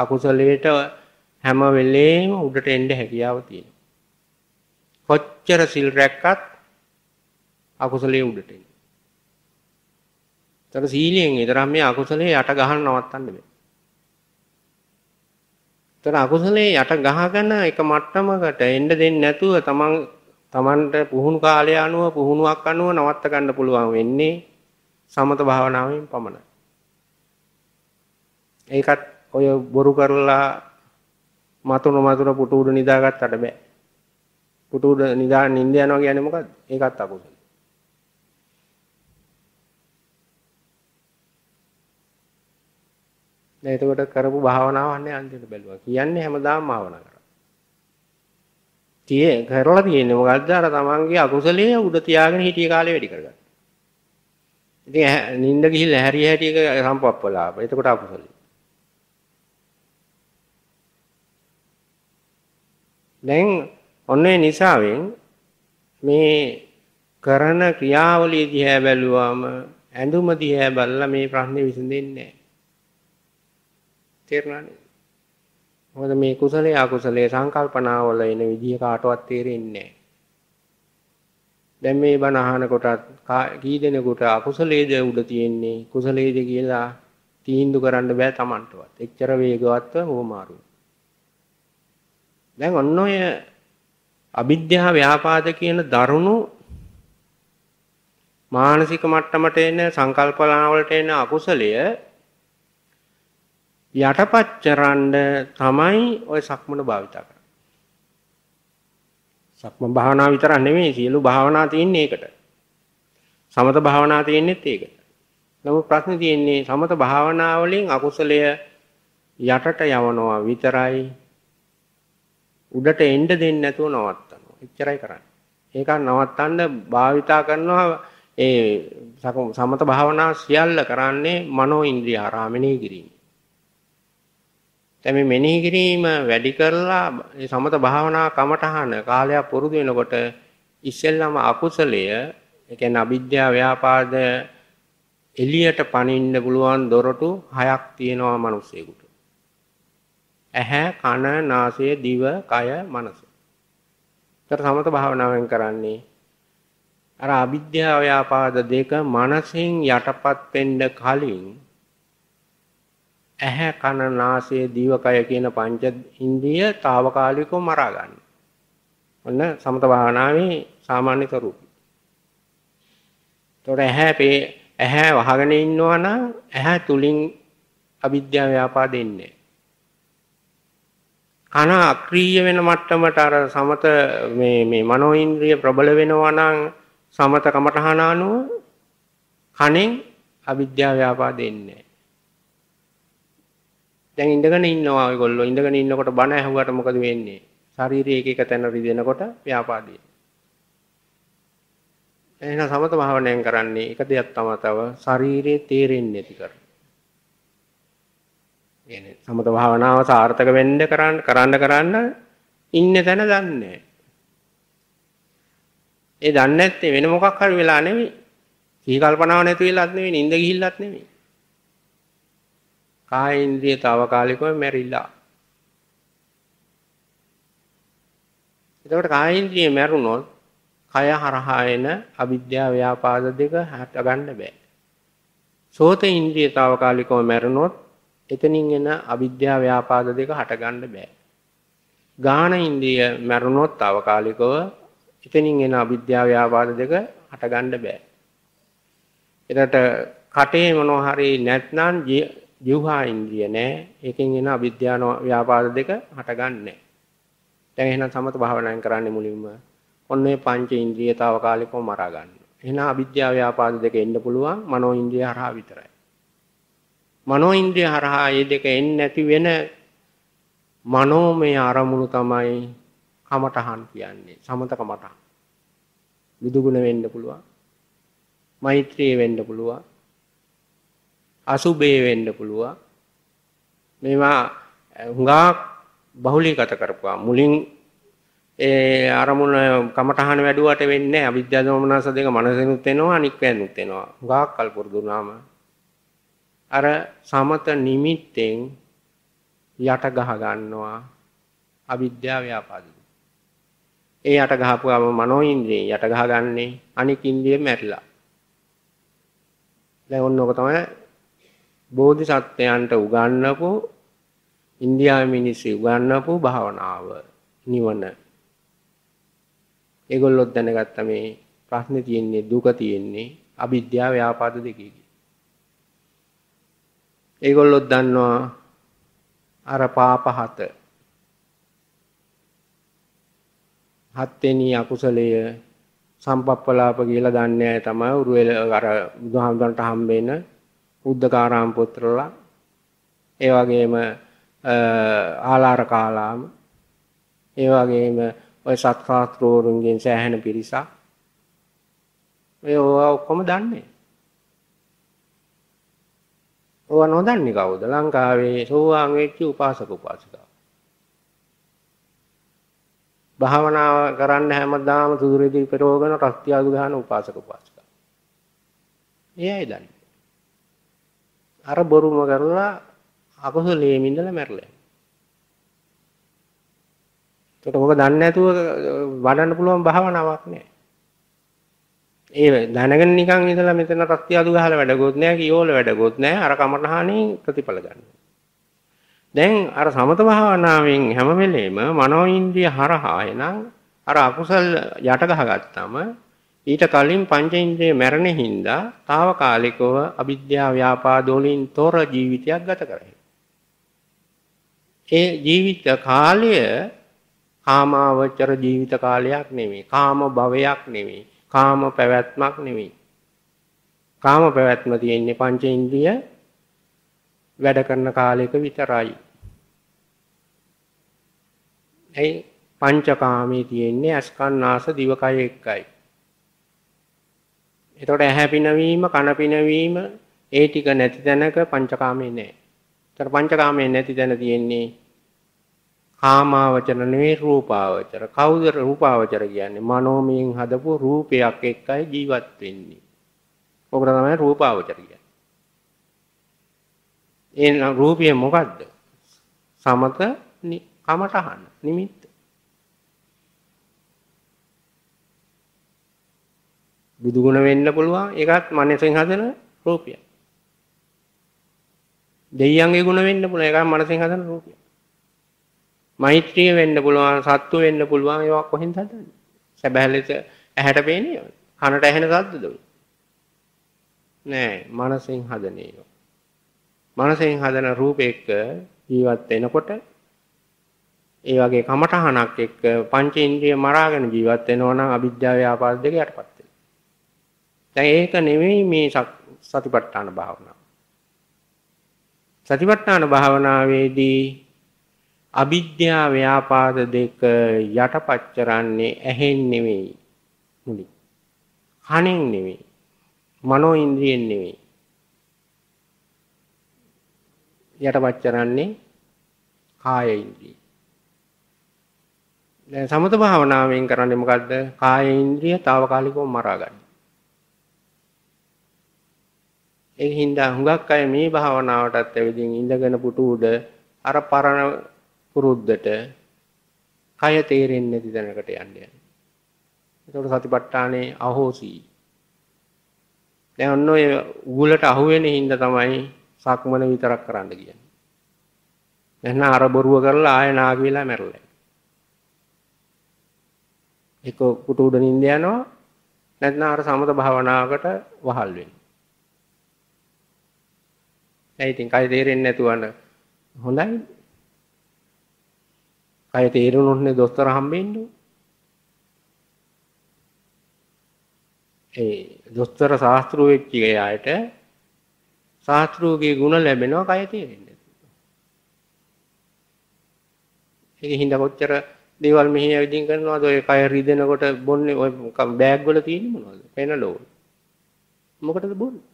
අකුසලයට හැම වෙලේම උඩට එන්න හැකියාව තියෙනවා කොච්චර සිල් රැක්කත් අකුසලයේ උඩට එන. තර සීලයෙන් විතරක් මේ අකුසලයේ යට ගහන්න නවත්තන්න බෑ. තර අකුසලයේ යට ගහගෙන එක මට්ටමකට එන්න දෙන්නේ නැතුව තමන් තමන්ට පුහුණු කාලය අනුව පුහුණුවක් අනුව නවත්ත ගන්න පුළුවන් වෙන්නේ සමත භාවනාවෙන් පමණයි. ඒකත් ඔය බොරු කරලා මතුරු මතුරු පුටු උඩ නිදාගත්තට බෑ. පුටු උඩ නිදාගෙන නිින්ද යනවා කියන්නේ මොකද්ද? ඒකත් අකුසල. දැන් එතකොට කරපු භාවනාවන්නේ අන්තිමට බැලුවා. කියන්නේ හැමදාම භාවනා කරා. tie කරලා තියෙන්නේ මොකද්ද? අර තමන්ගේ අකුසලයේ උඩ තියාගෙන හිටිය කාලේ වැඩි කරගන්න. ඉතින් නිින්ද ගිහිල්ලා හැරි හැටි එක සම්පප්පලා. එතකොට අකුසලයි. දැන් ඔන්න ඒ නිසාවෙන් මේ කරන ක්‍රියාවලිය දිහා බැලුවාම ඇඳුම දිහා බැලලා මේ ප්‍රශ්නේ විසඳෙන්නේ නැහැ. තේරුණානේ? මොකද මේ කුසලයේ අකුසලයේ සංකල්පනාවල එන විදිහ කාටවත් තේරෙන්නේ නැහැ. දැන් මේ බණ අහන කොටත් කී දෙනෙකුට අකුසලයේද උඩ තියෙන්නේ කුසලයේද කියලා තීන්දුව කරන්න බෑ Tamanටවත්. එච්චර වේගවත්ව හොමාරුයි. දැන් ඔන්න ඔය අවිද්‍යාව ව්‍යාපාද කියන දරුණු මානසික මට්ටමට එන සංකල්පනා වලට එන අකුසලය යටපත්චරන්න තමයි ওই සක්මන භාවිත කරන්නේ. සක්ම භාවනා විතර නෙමෙයි සියලු භාවනා තියෙන්නේ ඒකට. සමත භාවනා තියෙන්නේත් ඒකට. නමුත් ප්‍රශ්නේ තියෙන්නේ සමත භාවනා වලින් අකුසලය යටට යවනවා විතරයි උඩට එන්න දෙන්නේ නැතුව නවත්තනවා. එච්චරයි කරන්නේ. ඒක නවත්තන්න භාවිතා කරනවා ඒ සමත භාවනා සියල්ල කරන්නේ මනෝ ඉන්ද්‍රිය හරහා මෙනෙහි කිරීම. දැන් මේ මෙනෙහි කිරීම වැඩි කරලා මේ සමත භාවනා කමටහන කාලයක් පුරුදු වෙනකොට ඉස්සෙල්ලාම අකුසලය ඒ කියන්නේ අවිද්‍යාව ව්‍යාපාද එළියට පනින්න පුළුවන් දොරටු හයක් තියෙනවා මිනිස්සෙකුට. ඇහැ කන නාසය දිව කය මනස. ඒතර සමත භාවනාවෙන් කරන්නේ අර අවිද්‍යාව ව්‍යාපාද දෙක මනසෙන් යටපත් වෙන්න කලින් ඇහැ කන නාසය දිව කය කියන පංච ඉන්ද්‍රිය తాවකාලිකව මරා ගන්න. ඔන්න සමත භාවනාවේ සාමාන්‍ය ස්වરૂපය. ඒතොර ඇහැ ඇහැ වහගෙන ඉන්නවා නම් ඇහැ තුලින් අවිද්‍යාව ව්‍යාපාද එන්නේ. කන අක්‍රීය වෙන මට්ටමට අර සමත මේ මේ මනෝ ඉන්ද්‍රිය ප්‍රබල වෙනවා නම් සමත කමඨහන අනුව කණෙන් අවිද්‍යාව ව්‍යාපාද එන්නේ දැන් ඉඳගෙන ඉන්නවා ඔයගොල්ලෝ ඉඳගෙන ඉන්නකොට බණ ඇහුවට මොකද වෙන්නේ ශාරීරික එක එක තැන රිදෙනකොට ව්‍යාපාදී එහෙනම් සමත භාවනාවෙන් කරන්නේ එක දෙයක් තමයි තව ශරීරයේ තේරෙන්නේ නැති කර කියන්නේ සමත භාවනාව සාර්ථක වෙන්න කරන්න කරන්න කරන්න ඉන්න තැන දන්නේ ඒ දන්නේ නැත්තේ වෙන මොකක් හරි වෙලා නෙමෙයි. සිහි කල්පනාව නැති වෙලාත් නෙමෙයි, නිින්ද ගිහිල්ලත් නෙමෙයි. කාය ඉන්ද්‍රිය తాවකාලිකව මැරිලා. එතකොට කාය ඉන්ද්‍රිය මැරුණොත් කය හරහා එන අවිද්‍යාව ව්‍යාපාද දෙක හට ගන්න බෑ. සෝත ඉන්ද්‍රිය తాවකාලිකව මැරුණොත් එතනින් එන අවිද්‍යා ව්‍යාපාද දෙක හටගන්න බෑ. ගාන ඉන්දිය මැරුණොත් తాවකාලිකව එතනින් එන අවිද්‍යා ව්‍යාපාද දෙක හටගන්න බෑ. එතට කටේ මොනවා හරි නැත්නම් ජීවහා ඉන්ද්‍රිය නෑ. ඒකෙන් එන අවිද්‍යා ව්‍යාපාද දෙක හටගන්නේ නෑ. දැන් එහෙනම් සමත භාවනාවෙන් කරන්නේ මුලින්ම ඔන්න ඔය පංච ඉන්ද්‍රිය తాවකාලිකව මරා ගන්න. එහෙනම් අවිද්‍යා ව්‍යාපාද දෙක එන්න පුළුවන් මනෝ ඉන්ද්‍රිය හරහා විතරයි. මනෝ ඉන්ද්‍රිය හරහා මේ දෙක එන්නේ නැති වෙන මනෝමය අරමුණු තමයි කමඨහන් කියන්නේ සමත කමඨහන් විදුගුණ වෙන්න පුළුවන් මෛත්‍රී වෙන්න පුළුවන් අසුබේ වෙන්න පුළුවන් මේවා හුඟා බහුලීගත කරපුවා මුලින් ඒ අරමුණ කමඨහන වැඩුවට වෙන්නේ නැහැ අවිද්‍යාව දෝමනස දෙක මනසෙනුත් එනවා අනික් වෙනුත් එනවා හුඟාක් කල් පුරුදු වුණාම අර සමත නිමිත්තෙන් යට ගහ ගන්නවා අවිද්‍යාව ව්‍යාපාදේ. ඒ යට ගහපුවාම මනෝ ඉන්ද්‍රිය යට ගහගන්නේ අනික් ඉන්ද්‍රිය මැරිලා. දැන් ඔන්න ඔක තමයි බෝධිසත්වයන්ට උගන්වපු ඉන්දියාවේ මිනිස්සු උගන්වපු භාවනාව නිවන. ඒගොල්ලොත් දැනගත්ත මේ ප්‍රශ්නේ තියෙන්නේ දුක තියෙන්නේ අවිද්‍යාව ව්‍යාපාද දෙකේ. ඒගොල්ලොත් දන්නවා අර පාපහත හත්වෙනි අකුසලය සම්පප්පලාප කියලා දන්නේ අය තමයි උරුවෙල අර බුදුහාමුදුරන්ට හම්බ වෙන උද්දකාරාම පුත්‍රලා ඒ වගේම ආලාර කාලාම ඒ වගේම ඔය සත්කාත්‍රෝරුන්ගෙන් සෑහෙන පිරිසක් ඔය ඔක්කොම දන්නේ ඕවා නොදන්නේ කවුද? ලංකාවේ සෝවාන් වෙච්ච උපාසක උපාසිකා. භාවනාව කරන්න හැමදාම සුදුරෙදි පෙරෝගන රස්තියාදු ගහන උපාසක උපාසිකා. එයයි දන්නේ. අර බොරුම කරලා අකුසලයේ මිඳලා මැරලා. ඒකට මොකද දන්නේ නැතුව වඩන්න පුළුවන් භාවනාවක් නෑ. ඒ දැනගෙන නිකන් ඉඳලා මෙතන රත්ති අදු ගහලා වැඩකුත් නැහැ කියෝල වැඩකුත් නැහැ අර කමඨහණේ ප්‍රතිඵල ගන්න. දැන් අර සමත භාවනාවෙන් හැම වෙලෙම මනෝ ඉන්ද්‍රිය හරහා එනං අර අකුසල් යට ගහගත්තම ඊට කලින් පංච ඉන්ද්‍රිය මැරෙන හින්දා తాවකාලිකව අවිද්‍යාව ව්‍යාපාදෝලින් තොර ජීවිතයක් ගත කරයි. ඒ ජීවිත කාලය කාමාවචර ජීවිත කාලයක් නෙමෙයි කාම භවයක් නෙමෙයි කාම පැවැත්මක් නෙවෙයි. කාම පැවැත්ම තියෙන්නේ පංච ඉන්ද්‍රිය වැඩ කරන කාලයක විතරයි. ඒ පංචකාමී තියෙන්නේ අස්කන්නාස දිවකය එක්කයි. එතකොට ඇහැ පිනවීම කන පිනවීම ඒ ටික නැති තැනක පංචකාමී නෑ. ඒතර පංචකාමී නැති තැන තියෙන්නේ කාමාවචර නෙවෙයි රූපාවචර. කවුද රූපාවචර කියන්නේ? මනෝමයෙන් හදපු රූපයක් එක්කයි ජීවත් වෙන්නේ. ඔකට තමයි රූපාවචර කියන්නේ. ඒ රූපය මොකද්ද? සමත කමටහන නිමිත්ත. බුදුගුණ වෙන්න පුළුවන් ඒකත් මනසෙන් හදන රූපයක්. දෙයියන්ගේ ගුණ වෙන්න පුළුවන් ඒකත් මනසෙන් හදන රූපයක්. මෛත්‍රිය වෙන්න පුළුවන් සත්තු වෙන්න පුළුවන් ඒවා කොහෙන්ද හදන්නේ? සැබෑ ලෙස ඇහැට පේන්නේ කනට ඇහෙන සද්දද? නෑ, මනසෙන් හදන ඒවා. මනසෙන් හදන රූපයක ජීවත් වෙනකොට ඒ වගේ කමඨහනක් එක්ක පංචේන්ද්‍රිය මරාගෙන ජීවත් වෙනවා නම් අවිද්‍යාව ව්‍යාපාද දෙක යටපත් වෙනවා. දැන් ඒක නෙමෙයි මේ සතිපට්ඨාන භාවනාව. සතිපට්ඨාන භාවනාවේදී අවිද්‍යා ව්‍යාපාද දෙක යටපත් කරන්නේ ඇහෙන් නෙවෙයි මුලින්. කනෙන් නෙවෙයි. මනෝ ඉන්ද්‍රියෙන් නෙවෙයි. යටපත් කරන්නේ කාය ඉන්ද්‍රිය. දැන් සමත භාවනාවෙන් කරන්නේ මොකද්ද? කාය ඉන්ද්‍රිය తాවකාලිකව මරා ගන්න. ඒ හින්දා හුඟක් අය මේ භාවනාවටත් ඇවිදින් ඉඳගෙන පුටු උඩ අර පරණ පුරුද්දට කය තේරෙන්නේ නැති දැනකට යන්න යන. ඒකට සතිපට්ඨානේ අහෝසි. දැන් ඔන්න ඔය උගලට අහුවෙන හින්දා තමයි සක්මන විතරක් කරන්න කියන්නේ. එහෙනම් අර බොරුව කරලා ආය නාග වෙලා මැරලා. එක කුටු උඩ නිඳ යනවා නැත්නම් අර සමත භාවනාවකට වහල් වෙනවා. ඒ ඉතින් කය තේරෙන්නේ නැතුවන හොඳයි අය තේරුණොත්නේ දොස්තර හම්බෙන්න ඒ දොස්තර ශාස්ත්‍රෝ වෙච්ච අයට ශාස්ත්‍රෝගේ ಗುಣ ලැබෙනවා කය තේරෙන්නේ ඒක හින්දා කොච්චර දේවල් මෙහි ඇවිදින් කරනවාද ඔය කය රිදෙනකොට බොන්නේ ඔය බෑග් වල තියෙන්නේ මොනවද පෙනලෝ මොකටද බොන්නේ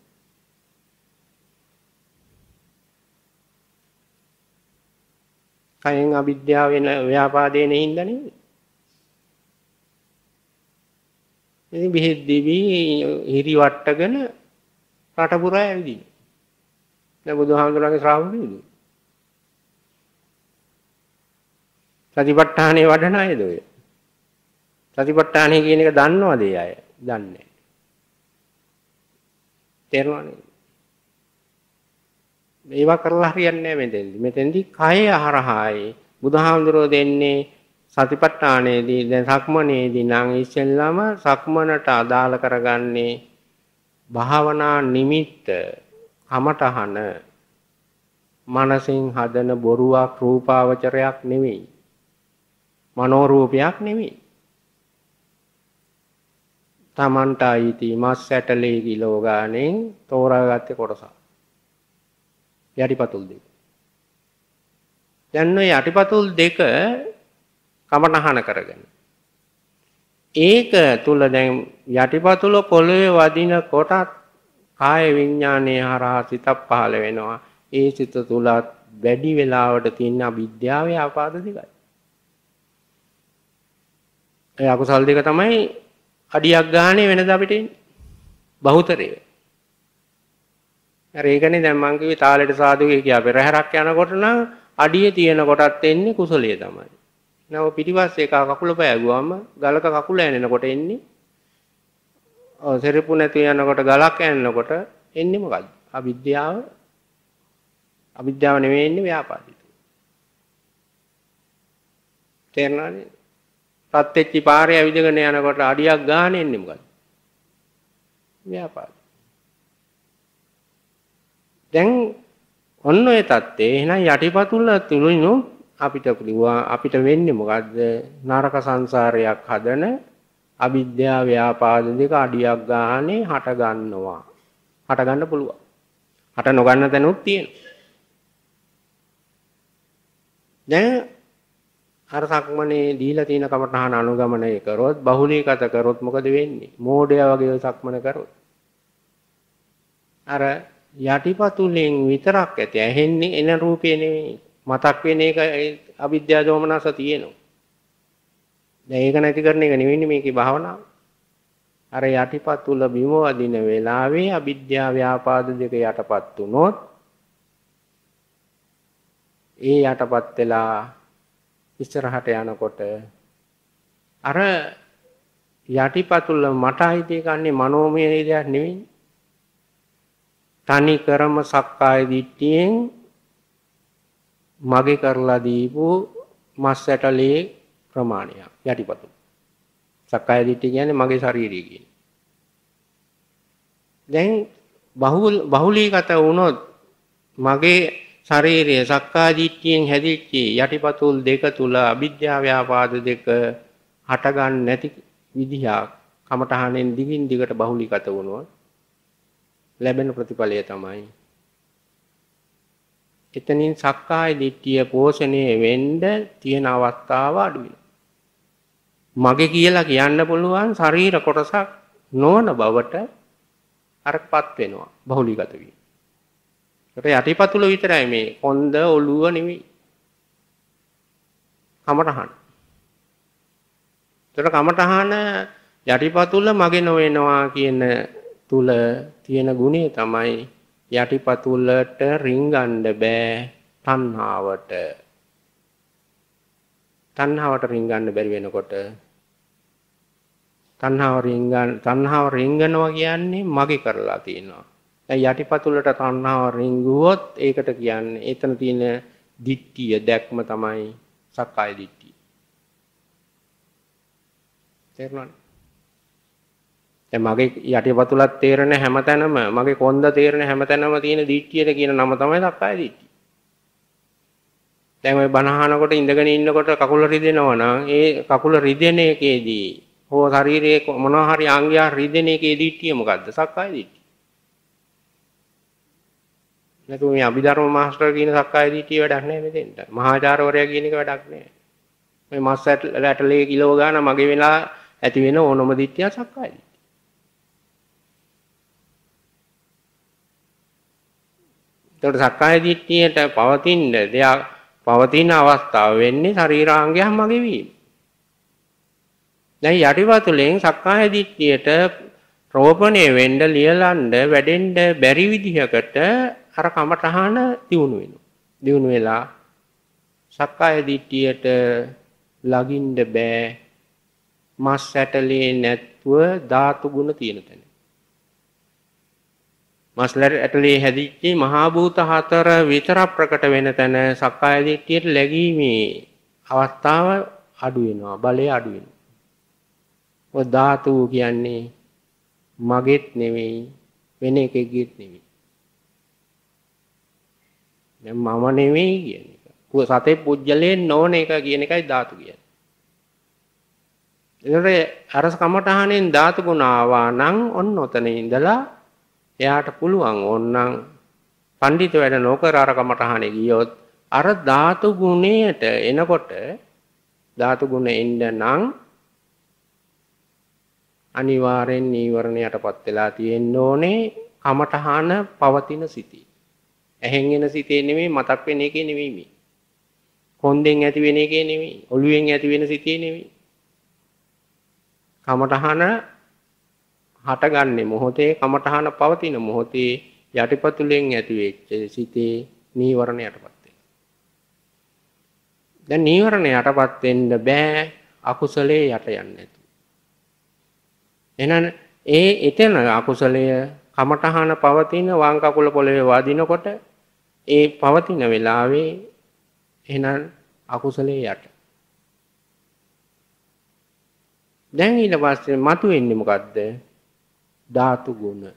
කයෙන් අවිද්‍යාවෙන් ව්‍යාපාදයෙන් හින්දා නේද? ඉතින් බෙහෙත් දෙවි හිරි වට්ටගෙන රට පුරා ඇවිදින. දැන් බුදුහාමුදුරන්ගේ ශ්‍රාවකයෝද? සතිපට්ඨානේ වඩන අයද ඔය? සතිපට්ඨානේ කියන එක දන්නවද ඒ අය? දන්නේ නැහැ. තේරුණා නේද? ඒවා කරලා හරියන්නේ නැහැ මෙතෙන්දි. මෙතෙන්දි කය හරහායි බුදුහාමුදුරෝ දෙන්නේ සතිපට්ඨානයේදී දැන් සක්මනේදී නම් ඉස්සෙල්ලාම සක්මනට අදාළ කරගන්නේ භාවනා නිමිත්ත කමඨහන මනසින් හදන බොරුවක් රූපාවචරයක් නෙවෙයි මනෝරූපයක් නෙවෙයි තමන්ට අයිති මස් ඇටලේ කිලෝ ගානෙන් තෝරාගත්තේ කොටසක් යටිපතුල් දෙක. දැන් ওই යටිපතුල් දෙක කමටහන කරගෙන. ඒක තුල දැන් යටිපතුල පොළවේ වදින කොටත් කාය විඥානයේ හරහා සිතක් පහළ වෙනවා. ඒ සිත තුලත් වැඩි වෙලාවට තියෙන අවිද්‍යාවේ ආපාද දෙකයි. ඒ අකුසල් දෙක තමයි අඩියක් ගානේ වෙනද අපිට එන්නේ. බහුතරේ. අර ඒකනේ දැන් මං කිව්වේ තාලෙට සාදු කියා පෙරහැරක් යනකොට නම් අඩියේ තියෙන කොටත් එන්නේ කුසලයේ තමයි. නව පිටිපස්සේ එක කකුල පෑගුවාම ගලක කකුල ඇනෙනකොට එන්නේ ඔව් සෙරපු නැති යනකොට ගලක් ඇනෙනකොට එන්නේ මොකද්ද? අවිද්‍යාව අවිද්‍යාව නෙමෙයි එන්නේ ව්‍යාපාදිත. තේරෙනවද? පත්‍ත්‍ච්චි පාරේ ඇවිදගෙන යනකොට අඩියක් ගන්න එන්නේ මොකද්ද? ව්‍යාපාද. දැන් ඔන්න ඔය தත්තේ එහෙනම් යටිපතුල තුලිනු අපිට පුළුවා අපිට වෙන්නේ මොකද්ද නරක සංසාරයක් හදන අවිද්‍යාව ව්‍යාපාද දෙක අඩියක් ගානේ හට ගන්නවා හට ගන්න පුළුවන් හට නොගන්න තැනුත් තියෙනවා දැන් අර සක්මනේ දීලා තියෙන කමටහන අනුගමනය කරොත් බහුලීගත කරොත් මොකද වෙන්නේ මෝඩයා වගේ සක්මන කරොත් අර යටිපතුලෙන් විතරක් ඇති ඇහෙන්නේ එන රූපේ නෙවෙයි මතක් වෙන එක අවිද්‍යා දෝමනස තියෙනවා දැන් ඒක නැති කරන එක නෙවෙයි මේකේ භාවනාව අර යටිපතුල බිම වදින වෙලාවේ අවිද්‍යා ව්‍යාපාද දෙක යටපත් වුණොත් ඒ යටපත් වෙලා ඉස්සරහට යනකොට අර යටිපතුල මට අයිති කන්නේ මනෝමය දෙයක් නෙවෙයි තනි කරම සක්කාය දිට්ඨියෙන් මගේ කරලා දීපු මස් ඇටලේ ප්‍රමාණයක් යටිපතු. සක්කාය දිට්ඨිය කියන්නේ මගේ ශාරීරිය කියන්නේ. දැන් බහුල බහුලීගත වුණොත් මගේ ශරීරය සක්කාය දිට්ඨියෙන් හැදිච්ච යටිපතුල් දෙක තුල අවිද්‍යාව ව්‍යාපාද දෙක හටගන්නේ නැති විදිහක් කමටහනෙන් දිගින් දිගට බහුලීගත වුණොත් ලැබෙන ප්‍රතිඵලය තමයි එතනින් සක්කාය දිට්ඨිය පෝෂණය වෙන්න තියෙන අවස්ථාව අඩු මගේ කියලා කියන්න පුළුවන් ශරීර කොටසක් නොවන බවට අරපත් වෙනවා බහුලීගත වීම. ඒකට යටිපතුල විතරයි මේ කොන්ද ඔළුව නෙමෙයි. කමටහන. ඒතර කමටහන යටිපතුල මගේ නොවෙනවා කියන තුල තියෙන ගුණය තමයි යටිපතුලට රිංගන්න බෑ තණ්හාවට. තණ්හාවට රිංගන්න බැරි වෙනකොට තණ්හාව රිංගන තණ්හාව රිංගනවා කියන්නේ මගේ කරලා තියෙනවා. දැන් යටිපතුලට තණ්හාව රිංගුවොත් ඒකට කියන්නේ එතන තියෙන දිට්ඨිය දැක්ම තමයි සක්කාය දිට්ඨිය. තේරුණානේ? මගේ යටිපතුලත් තේරෙන හැමතැනම මගේ කොන්ද තේරෙන හැමතැනම තියෙන දිට්ඨියද කියන නම තමයි සක්කාය දිට්ඨිය. දැන් ওই බනහනකොට ඉඳගෙන ඉන්නකොට කකුල රිදෙනවනම් ඒ කකුල රිදෙන එකේදී හෝ ශරීරයේ මොනවා හරි අංගයක් රිදෙන එකේ දිට්ඨිය මොකද්ද? සක්කාය දිට්ඨිය. නැතු මේ අභිධර්ම මාස්ටර් කියන සක්කාය දිට්ඨිය වැඩක් නැහැ මෙතෙන්ට. මහාචාර්යවරයා කියන එක වැඩක් නැහැ. මේ මස් ඇටලේ කිලෝ ගාන මගේ වෙලා ඇති වෙන ඕනම දිට්ඨිය සක්කායයි. එතකොට සක්කාය දිට්ඨියට පවතින දෙයක් පවතින අවස්ථාව වෙන්නේ ශරීරාංගයක් මගේ වීම. දැන් යටිපතුලෙන් සක්කාය දිට්ඨියට රෝපණය වෙන්න ලියලන්න වැඩෙන්න බැරි විදිහකට අර කමඨහන දියුණු වෙනවා. දියුණු වෙලා සක්කාය දිට්ඨියට ලගින්න බෑ. මස් ඇටලේ නැත්ව ධාතු ගුණ තියෙන තැන. මස්ලර ඇටලේ හැදිච්ච මහා භූත හතර විතර ප්‍රකට වෙන තැන සක්කාය දිට්ඨියට läගීමේ අවස්ථාව අඩු වෙනවා බලය අඩු වෙනවා. ඔය ධාතු කියන්නේ මගෙත් නෙවෙයි වෙන එකෙක්ගේත් නෙවෙයි. දැන් මම නෙවෙයි කියන එක. සතේ පුජ්‍යලේ නොවන එක කියන එකයි ධාතු කියන්නේ. ඒතර අරස කමඨහණෙන් ධාතු ගුණ ආවා නම් ඔන්න ඔතන ඉඳලා එයාට පුළුවන් ඕනනම් පඬිත වැඩ නොකර අර කමටහනේ ගියොත් අර ධාතු ගුණයට එනකොට ධාතු ගුණ එන්න නම් අනිවාර්යෙන් නීවරණයටපත් වෙලා තියෙන්න ඕනේ කමටහන පවතින සිටී. ඇහෙන් එන සිතේ නෙමෙයි මතක් වෙන එකේ නෙමෙයි මේ. කොන්දෙන් ඇති වෙන එකේ නෙමෙයි ඔළුවෙන් ඇති වෙන සිතේ නෙමෙයි. කමටහන හටගන්නේ මොහොතේ කමඨහන පවතින මොහොතේ යටිපතුලෙන් ඇතිවෙච්ච සිතේ නීවරණ යටපත් වෙනවා. දැන් නීවරණ යටපත් වෙන්න බෑ අකුසලයේ යට යන්නේ නැතු. එහෙනම් ඒ එතන අකුසලය කමඨහන පවතින වම් කකුල පොළවේ වදිනකොට ඒ පවතින වෙලාවේ එහෙනම් අකුසලයේ යට. දැන් ඊට පස්සේ මතුවෙන්නේ මොකද්ද? ධාතු ගුණ.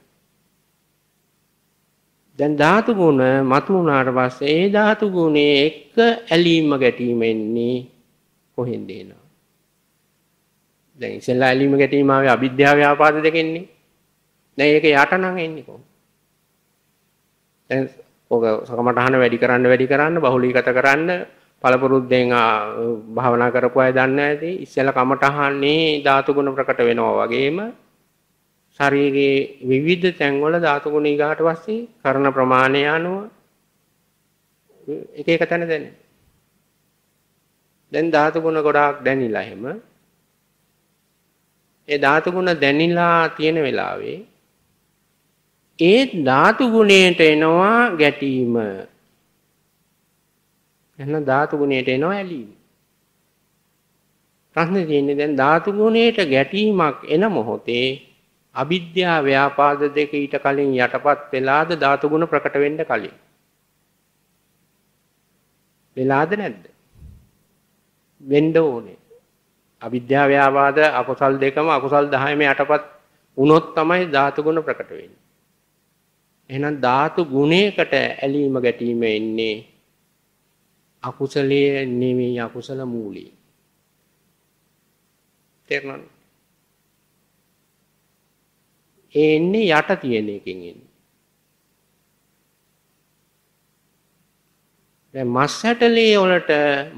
දැන් ධාතු ගුණ මතු වුණාට පස්සේ ඒ ධාතු ගුණේ එක්ක ඇලීම ගැටීම එන්නේ කොහෙන්ද එනවා? දැන් ඉස්සෙල්ලා ඇලීම ගැටීම ආවේ අවිද්‍යාව ව්‍යාපාද දෙකෙන්නේ. දැන් ඒක යට නම් එන්නේ කොහොමද? දැන් ඔක සකමටහන වැඩි කරන්න වැඩි කරන්න බහුලීගත කරන්න පළපුරුද්දෙන් භාවනා කරපු අය දන්න ඇති ඉස්සෙල්ලා කමටහන්නේ ධාතු ගුණ ප්‍රකට වෙනවා වගේම ශරීරයේ විවිධ තැන්වල ධාතු ගුණ ඊගාට පස්සේ කරන ප්‍රමාණය අනුව එක එක තැන දැනෙන. දැන් ධාතු ගුණ ගොඩාක් දැනිලා එහෙම ඒ ධාතු ගුණ දැනිලා තියෙන වෙලාවේ ඒ ධාතු ගුණයට එනවා ගැටීම. එහෙනම් ධාතු ගුණයට එනවා ඇලීම. ප්‍රශ්නේ තියෙන්නේ දැන් ධාතු ගුණයට ගැටීමක් එන මොහොතේ අවිද්‍යා ව්‍යාපාද දෙක ඊට කලින් යටපත් වෙලාද ධාතු ගුණ ප්‍රකට වෙන්න කලින් වෙලාද නැද්ද වෙන්න ඕනේ අවිද්‍යා ව්‍යාපාද අකුසල් දෙකම අකුසල් 10ම යටපත් වුණොත් තමයි ධාතු ගුණ ප්‍රකට වෙන්නේ. එහෙනම් ධාතු ගුණයකට ඇලීම ගැටීම එන්නේ අකුසලයේ නෙමෙයි අකුසල මූලයේ. තේරුණාද? ඒ එන්නේ යට තියෙන එකෙන් එන්නේ. දැන් මස් හැටලේ වලට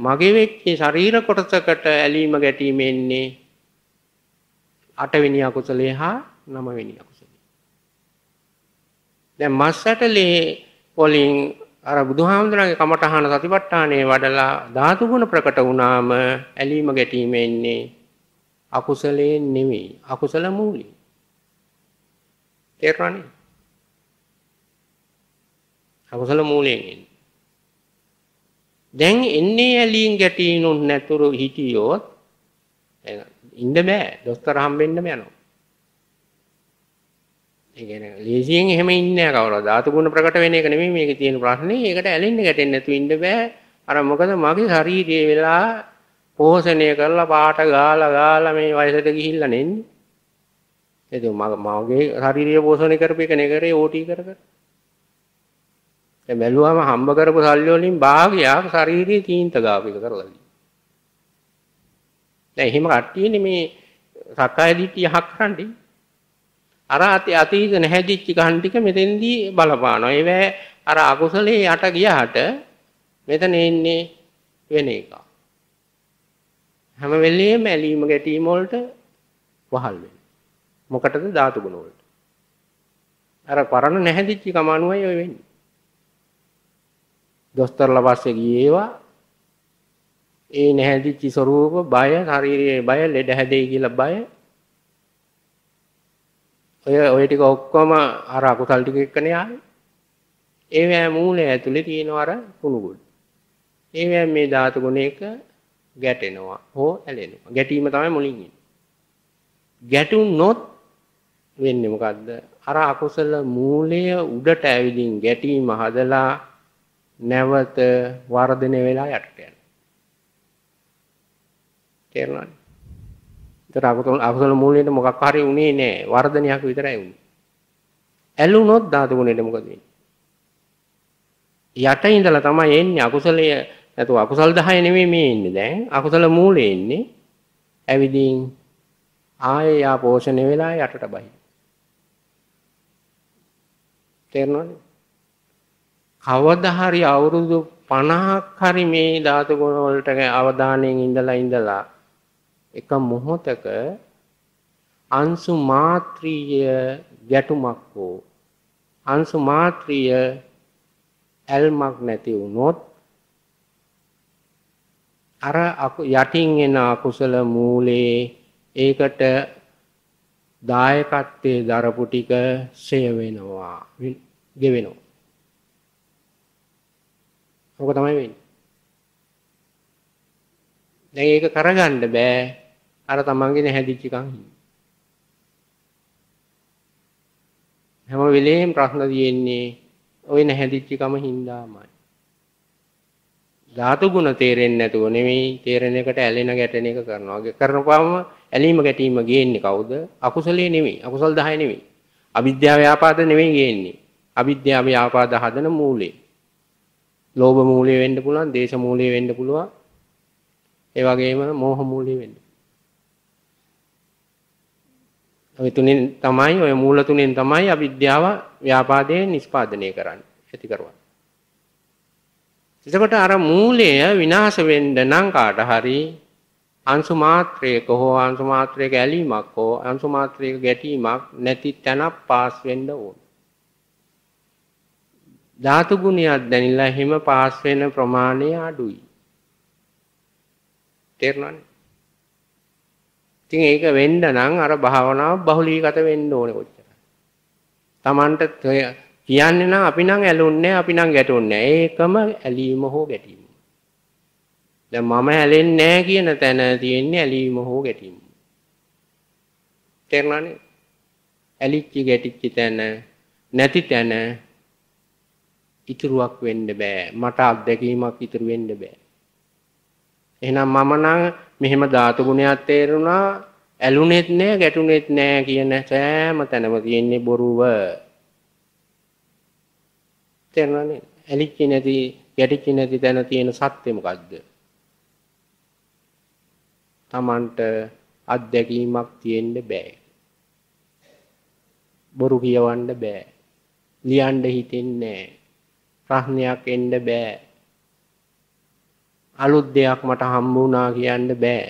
මගේ වෙච්ච ශරීර කොටසකට ඇලීම ගැටීම එන්නේ අටවෙනි අකුසලේ හා නවවෙනි අකුසලේ. දැන් මස් හැටලේ වලින් අර බුදුහාමුදුරන්ගේ කමඨහන සතිපට්ඨානේ වඩලා ධාතු ගුණ ප්‍රකට වුණාම ඇලීම ගැටීම එන්නේ අකුසලයෙන් නෙවෙයි අකුසල මූලයෙන්. තේරෙනවනේ. අවසල මූලයෙන් එන්නේ. දැන් එන්නේ ඇලීන් ගැටීනුත් නැතුරු හිටියොත් ඉන්න බෑ. දොස්තර හම්බෙන්නම යනවා. ඒ කියන්නේ ලේසියෙන් එහෙම ඉන්නේ නැහැ කවුරුහරි. ධාතු ගුණ ප්‍රකට වෙන එක නෙමෙයි මේකේ තියෙන ප්‍රශ්නේ. ඒකට ඇලෙන්න ගැටෙන්න නැතුව ඉන්න බෑ. අර මොකද මගේ ශරීරයේ වෙලා පෝෂණය කරලා පාට ගාලා ගාලා මේ වයසට ගිහිල්ලා නෙන්නේ. ඉතින් මගේ ශාරීරිය පෝෂණය කරපු එක නෙගරේ OT කර කර. දැන් බැලුවාම හම්බ කරපු සල්ලි වලින් භාගයක් ශාරීරිය තීන්ත ගාප එක කරලා තියෙනවා. දැන් එහෙම කට්ටියනේ මේ සක්කාය දිට්ඨිය හක් කරන්නේ. අර අතීත නැහැදිච්ච ගහන් ටික මෙතෙන්දී බලපානවා. ඒවැ අර අකුසලේ යට ගියාට මෙතන එන්නේ වෙන එකක්. හැම වෙලෙම ඇලීම ගැටීම වලට වහල් වෙනවා. මොකටද ධාතු ගුණ වලට. අර පරණ නැහැදිච්ච කම අනුවයි ඔය වෙන්නේ. දොස්තරලා පස්සේ ගියේවා ඒ නැහැදිච්ච ස්වરૂප බය ශාරීරියේ බය ලෙඩ හැදෙයි කියලා බය ඔය ඔය ටික ඔක්කොම අර අකුසල් ටික එක්කනේ ආවේ. ඒවැ මූලයේ ඇතුලේ තියෙන අර කුණු ගොඩ. ඒවැ මේ ධාතු ගුණයක ගැටෙනවා හෝ ඇලෙනවා. ගැටීම තමයි මුලින් ගැටුනොත් වෙන්නේ මොකද්ද? අර අකුසල මූලය උඩට ඇවිදින් ගැටීම හදලා නැවත වර්ධනය වෙලා යටට යනවා. තේරුණාද? ඒතර අකුසල අකුසල මූලයට මොකක් හරි උනේ නැහැ. වර්ධනයක් විතරයි උනේ. ඇලුනොත් ධාතු ගුණයට මොකද වෙන්නේ? යට ඉඳලා තමයි එන්නේ අකුසලය නැතුව අකුසල් 10 නෙමෙයි මේ ඉන්නේ දැන්. අකුසල මූලේ ඉන්නේ. ඇවිදින් ආයේ ආ පෝෂණය වෙලා යටට බහිනවා. තේරෙනවද? කවදා හරි අවුරුදු 50ක් හරි මේ ධාතු ගුණ වලට අවධානයෙන් ඉඳලා ඉඳලා එක මොහොතක අංශු මාත්‍රීය ගැටුමක් හෝ අංශු මාත්‍රීය ඇල්මක් නැති වුනොත් අර යටින් එන අකුසල මූලේ ඒකට දායකත්වයේ දරපු ටික ෂේ වෙනවා ගෙවෙනවා. ඕක තමයි වෙන්නේ. දැන් ඒක කරගන්න බෑ අර තමන්ගේ නැහැදිච්ච එකන් හැම වෙලේම ප්‍රශ්න තියෙන්නේ ওই නැහැදිච්ච කම හින්දාමයි. ධාතු ගුණ තේරෙන්නේ නැතුව නෙමෙයි තේරෙන එකට ඇලෙන ගැටෙන එක කරනවා. කරනකොටම ඇලීම ගැටීම ගේන්නේ කවුද? අකුසලයේ නෙමෙයි. අකුසල් 10 නෙමෙයි. අවිද්‍යාව ව්‍යාපාද නෙමෙයි ගේන්නේ. අවිද්‍යාව ව්‍යාපාද හදන මූලේ. ලෝභ මූලයේ වෙන්න පුළුවන්, දේශ මූලයේ වෙන්න පුළුවන්. ඒ වගේම මෝහ මූලයේ වෙන්න. ඔය තුනෙන් තමයි ඔය මූල තුනෙන් තමයි අවිද්‍යාව ව්‍යාපාදයෙන් නිස්පාදනය කරන්නේ. ඇති කරවන්නේ. එතකොට අර මූලය විනාශ වෙන්න නම් කාට හරි අංශු මාත්‍රයක හෝ අංශු මාත්‍රයක ඇලීමක් හෝ අංශු මාත්‍රයක ගැටීමක් නැති තැනක් පාස් වෙන්න ඕන. ධාතු ගුණයක් දැනිලා හිම පාස් වෙන ප්‍රමාණය අඩුයි. තේරුණානේ? ඉතින් ඒක වෙන්න නම් අර භාවනාව බහුලීගත වෙන්න ඕනේ කොච්චර. Tamanට කියන්නේ නම් අපි නම් ඇලුන්නේ අපි නම් ගැටුන්නේ. ඒකම ඇලීම හෝ ගැටීම. දැන් මම හැලෙන්නේ නැහැ කියන තැන තියෙන්නේ ඇලීම හෝ ගැටීම. තේරුණානේ? ඇලිච්චි ගැටිච්චි තැන නැති තැන ඉතුරුවක් වෙන්න බෑ. මට අත්දැකීමක් ඉතුරු වෙන්න බෑ. එහෙනම් මම නම් මෙහෙම ධාතු ගුණයක් තේරුණා ඇලුනේත් නෑ ගැටුනේත් නෑ කියන සෑම තැනම තියෙන්නේ බොරුව. තේරුණානේ? ඇලිච්චි නැති ගැටිච්චි නැති තැන තියෙන සත්‍ය මොකද්ද? Tamanට අත්දැකීමක් තියෙන්න බෑ. බොරු කියවන්න බෑ. ලියන්න හිතෙන්නේ ප්‍රශ්නයක් එන්න බෑ. අලුත් දෙයක් මට හම්බ වුණා කියන්න බෑ.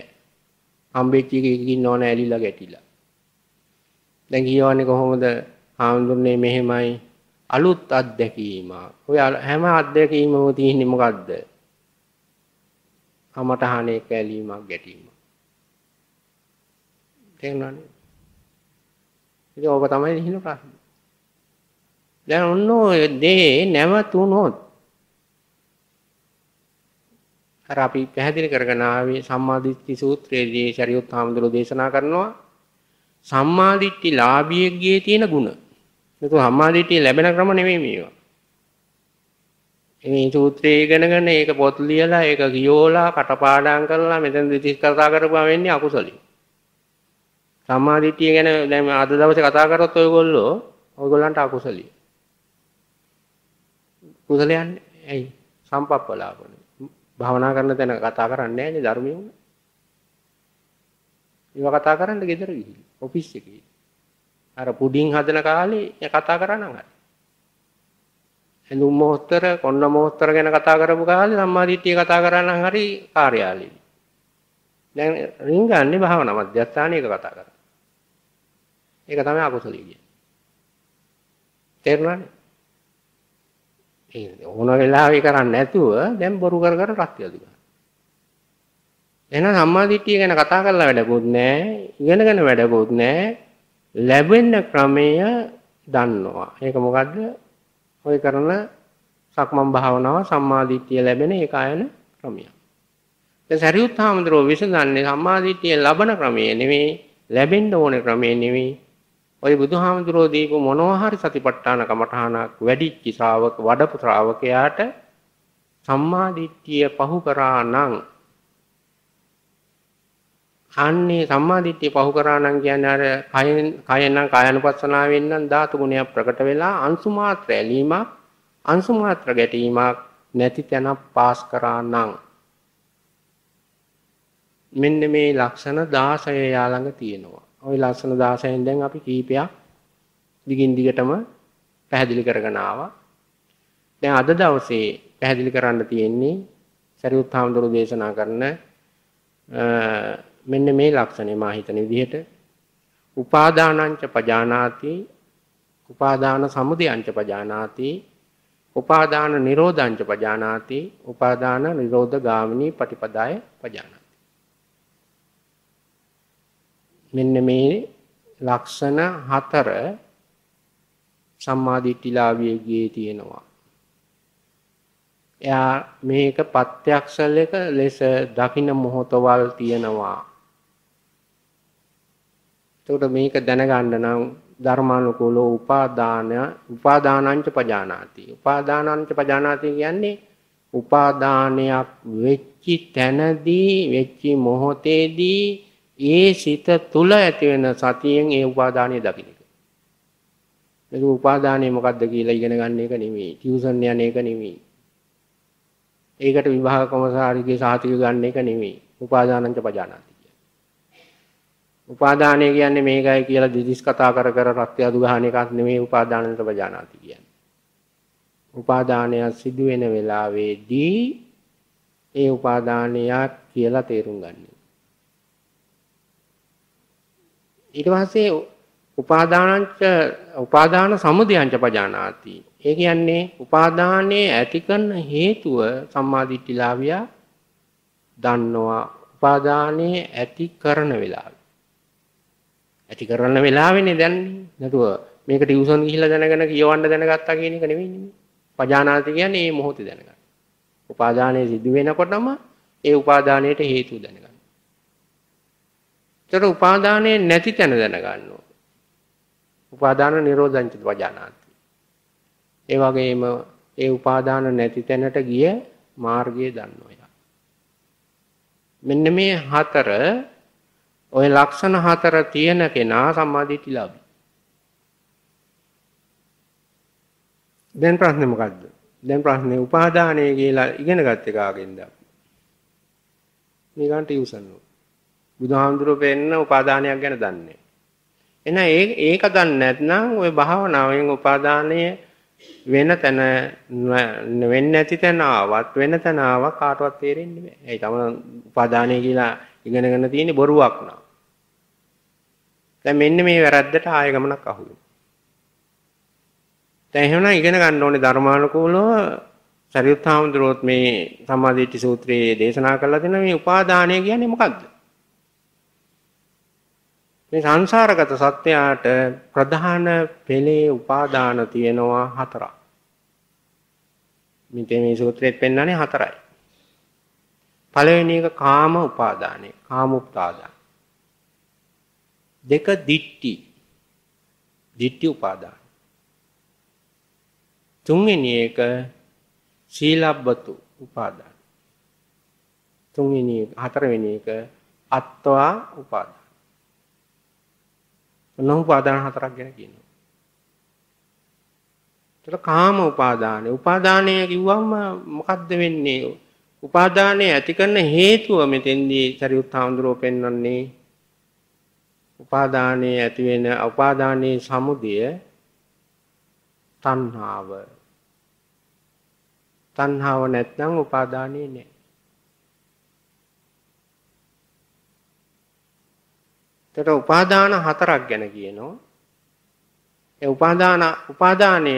හම්බෙච්ච එකකින් ඕන ඇලිලා ගැටිලා. දැන් කියවන්නේ කොහොමද? හාමුදුරනේ මෙහෙමයි අලුත් අත්දැකීම. ඔය හැම අත්දැකීමම තියෙන්නේ මොකද්ද? අමතහන එක ඇලීමක් ගැටීමක්. තේරුණානේ. ඉතින් ඕක තමයි හිණු ප්‍රශ්නේ. දැන් ඔන්න ඔය දේ නැවතුනොත් අර අපි පැහැදිලි කරගෙන ආවේ සම්මාදිට්ඨි සූත්‍රයේදී ශරියොත් හාමුදුරුවෝ දේශනා කරනවා සම්මාදිට්ඨි ලාභියෙක්ගේ තියෙන ಗುಣ. ඒක සම්මාදිට්ඨිය ලැබෙන ක්‍රම නෙමෙයි මේවා. මේ සූත්‍රය ඉගෙනගෙන ඒක පොත් ලියලා ඒක ගියෝලා කටපාඩම් කරලා මෙතන දිටිස් කතා කරපුවා වෙන්නේ අකුසලයි. සම්මා දිට්ඨිය ගැන දැන් අද දවසේ කතා කරොත් ඔයගොල්ලෝ ඔයගොල්ලන්ට අකුසලිය. කුසලයන් ඇයි? සම්පප්පලාපන. භාවනා කරන තැන කතා කරන්නේ නැහැ නේ ධර්මයේ උන. ඒවා කතා කරන්න ගෙදර ගිහින් ඔෆිස් එකේ. අර පුඩින් හදන කාලේ කතා කරනවා නේද? ඇඳුම් මොහොතර, කොන්න මොහොතර ගැන කතා කරපු කාලේ සම්මා දිට්ඨිය කතා කරනනම් හරි කාර්යාලේ. දැන් රින්ගන්නේ භාවනා මධ්‍යස්ථානයක කතා කරා. ඒක තමයි අකුසලී කියන්නේ. තේරුණාද? ඒ ඕන වෙලාවෙ කරන්නේ නැතුව දැන් බොරු කර කර රත්ය දුක. එහෙනම් සම්මා දිට්ඨිය ගැන කතා කරලා වැඩකුත් නැහැ, ඉගෙනගෙන වැඩකුත් නැහැ. ලැබෙන්න ක්‍රමය දන්නවා. ඒක මොකද්ද? ඔය කරන සක්මන් භාවනාව සම්මා දිට්ඨිය ලැබෙන ඒකායන ක්‍රමයක්. දැන් සරියුත් හාමුදුරුවෝ විසඳන්නේ සම්මා දිට්ඨිය ලබන ක්‍රමය නෙවෙයි, ලැබෙන්න ඕන ක්‍රමය නෙවෙයි, ඔය බුදුහාමුදුරෝ දීපු මොනවා හරි සතිපට්ඨාන කමඨානක් වැඩිච්ච ශ්‍රාවක වඩපු ශ්‍රාවකයාට සම්මා දිට්ඨිය පහු කරා නම් අන්නේ සම්මා දිට්ඨිය පහු කරා නම් කියන්නේ අර කයෙන් කයෙන් නම් කායනුපස්සනාවෙන් නම් ධාතු ගුණයක් ප්‍රකට වෙලා අංශු මාත්‍ර ඇලීමක් අංශු මාත්‍ර ගැටීමක් නැති තැනක් පාස් කරා නම් මෙන්න මේ ලක්ෂණ 16 යාළඟ තියෙනවා ওই ලස්සන 16න් දැන් අපි කීපයක් දිගින් දිගටම පැහැදිලි කරගෙන ආවා. දැන් අද දවසේ පැහැදිලි කරන්න තියෙන්නේ සරියුත් හාමුදුරුවෝ දේශනා කරන මෙන්න මේ ලක්ෂණය මා හිතන විදිහට උපාදානංච පජානාති උපාදාන සමුදයංච පජානාති උපාදාන නිරෝධංච පජානාති උපාදාන නිරෝධ ගාමිනී පටිපදාය පජානාති මෙන්න මේ ලක්ෂණ හතර සම්මාදිට්ඨිලාභියේගේ තියෙනවා. එයා මේක පත්‍යක්ෂලක ලෙස දකින මොහොතවල් තියෙනවා. එතකොට මේක දැනගන්න නම් ධර්මානුකූලෝ උපාදාන උපාදානංච පජානාති. උපාදානංච පජානාති කියන්නේ උපාදානයක් වෙච්චි තැනදී වෙච්චි මොහොතේදී ඒ සිත තුල ඇති වෙන සතියෙන් ඒ උපාදානය දකින්න එක. ඒක උපාදානය මොකද්ද කියලා ඉගෙන ගන්න එක නෙමෙයි. ටියුෂන් යන එක නෙමෙයි. ඒකට විභාග කොමසාරිගේ සහතික ගන්න එක නෙමෙයි. උපාදානංච පජානාති කියන්නේ. උපාදානය කියන්නේ මේකයි කියලා දිදිස් කතා කර කර රත්ය අදු ගහන එකක් නෙමෙයි උපාදානංච පජානාති කියන්නේ. උපාදානය සිදු වෙන වෙලාවේදී ඒ උපාදානයක් කියලා තේරුම් ගන්න. ඊට පස්සේ උපාදානංච උපාදාන සමුදයංච පජානාති. ඒ කියන්නේ උපාදානයේ ඇති කරන හේතුව සම්මාදිට්ඨිලාභියා දන්නවා. උපාදානයේ ඇති කරන වෙලාව. ඇති කරන වෙලාවෙන්නේ දැන් නේද? මේක ටියුෂන් ගිහිල්ලා දැනගෙන කියවන්න දැනගත්තා කියන එක නෙවෙයිනේ. පජානාති කියන්නේ මේ මොහොතේ දැනගන්න. උපාදානයේ සිද්ධ වෙනකොටම ඒ උපාදානයට හේතු දැනගන්න. ඒතර උපාදානයේ නැති තැන දැනගන්න ඕන. උපාදාන නිරෝධංච වජානාති. ඒ වගේම ඒ උපාදාන නැති තැනට ගිය මාර්ගය දන්න ඔය. මෙන්න මේ හතර ওই ලක්ෂණ හතර තියෙන කෙනා සම්මාදිට්ඨි ලාභී. දැන් ප්‍රශ්නේ මොකද්ද? දැන් ප්‍රශ්නේ උපාදානය කියලා ඉගෙන ගත් එකාගෙන්ද? මේකන් ටියුසන් නෝ. බුදුහාමුදුරුවෝ පෙන්න උපාදානයක් ගැන දන්නේ. එහෙනම් ඒක දන්නේ නැත්නම් ওই භාවනාවෙන් උපාදානය වෙන තැන වෙන්නේ නැති තැන ආවත් වෙන තැන ආව කාටවත් තේරෙන්නේ නැහැ. ඒ තමයි උපාදානය කියලා ඉගෙනගෙන තියෙන බොරුවක් නා. දැන් මෙන්න මේ වැරද්දට ආය ගමනක් අහුවෙනවා. දැන් එහෙමනම් ඉගෙන ගන්න ඕනේ ධර්මානුකූලව සරියුත් හාමුදුරුවෝත් මේ සම්මාදිට්ඨි සූත්‍රයේ දේශනා කරලා දෙන මේ උපාදානය කියන්නේ මොකක්ද? මේ සංසාරගත සත්‍යයට ප්‍රධාන පෙළේ උපාදාන තියෙනවා හතරක්. මේ මේ සූත්‍රයේත් පෙන්වන්නේ හතරයි. පළවෙනි එක කාම උපාදානය, කාම උපාදාන. දෙක දිට්ටි. දිට්ටි උපාදාන. තුන්වෙනි එක සීලබ්බතු උපාදාන. තුන්වෙනි හතරවෙනි එක අත්වා උපාදාන. නොඋපාදාන හතරක් ගැන කියනවා. ඒතර කාම උපාදානය. උපාදානය කිව්වම මොකද්ද වෙන්නේ? උපාදානය ඇති කරන හේතුව මෙතෙන්දී සරියුත් හාමුදුරුවෝ පෙන්වන්නේ උපාදානය ඇති වෙන උපාදානයේ සමුදය තණ්හාව. තණ්හාව නැත්නම් උපාදානය නැහැ. එතකොට උපාදාන හතරක් ගැන කියනවා. ඒ උපාදාන උපාදානය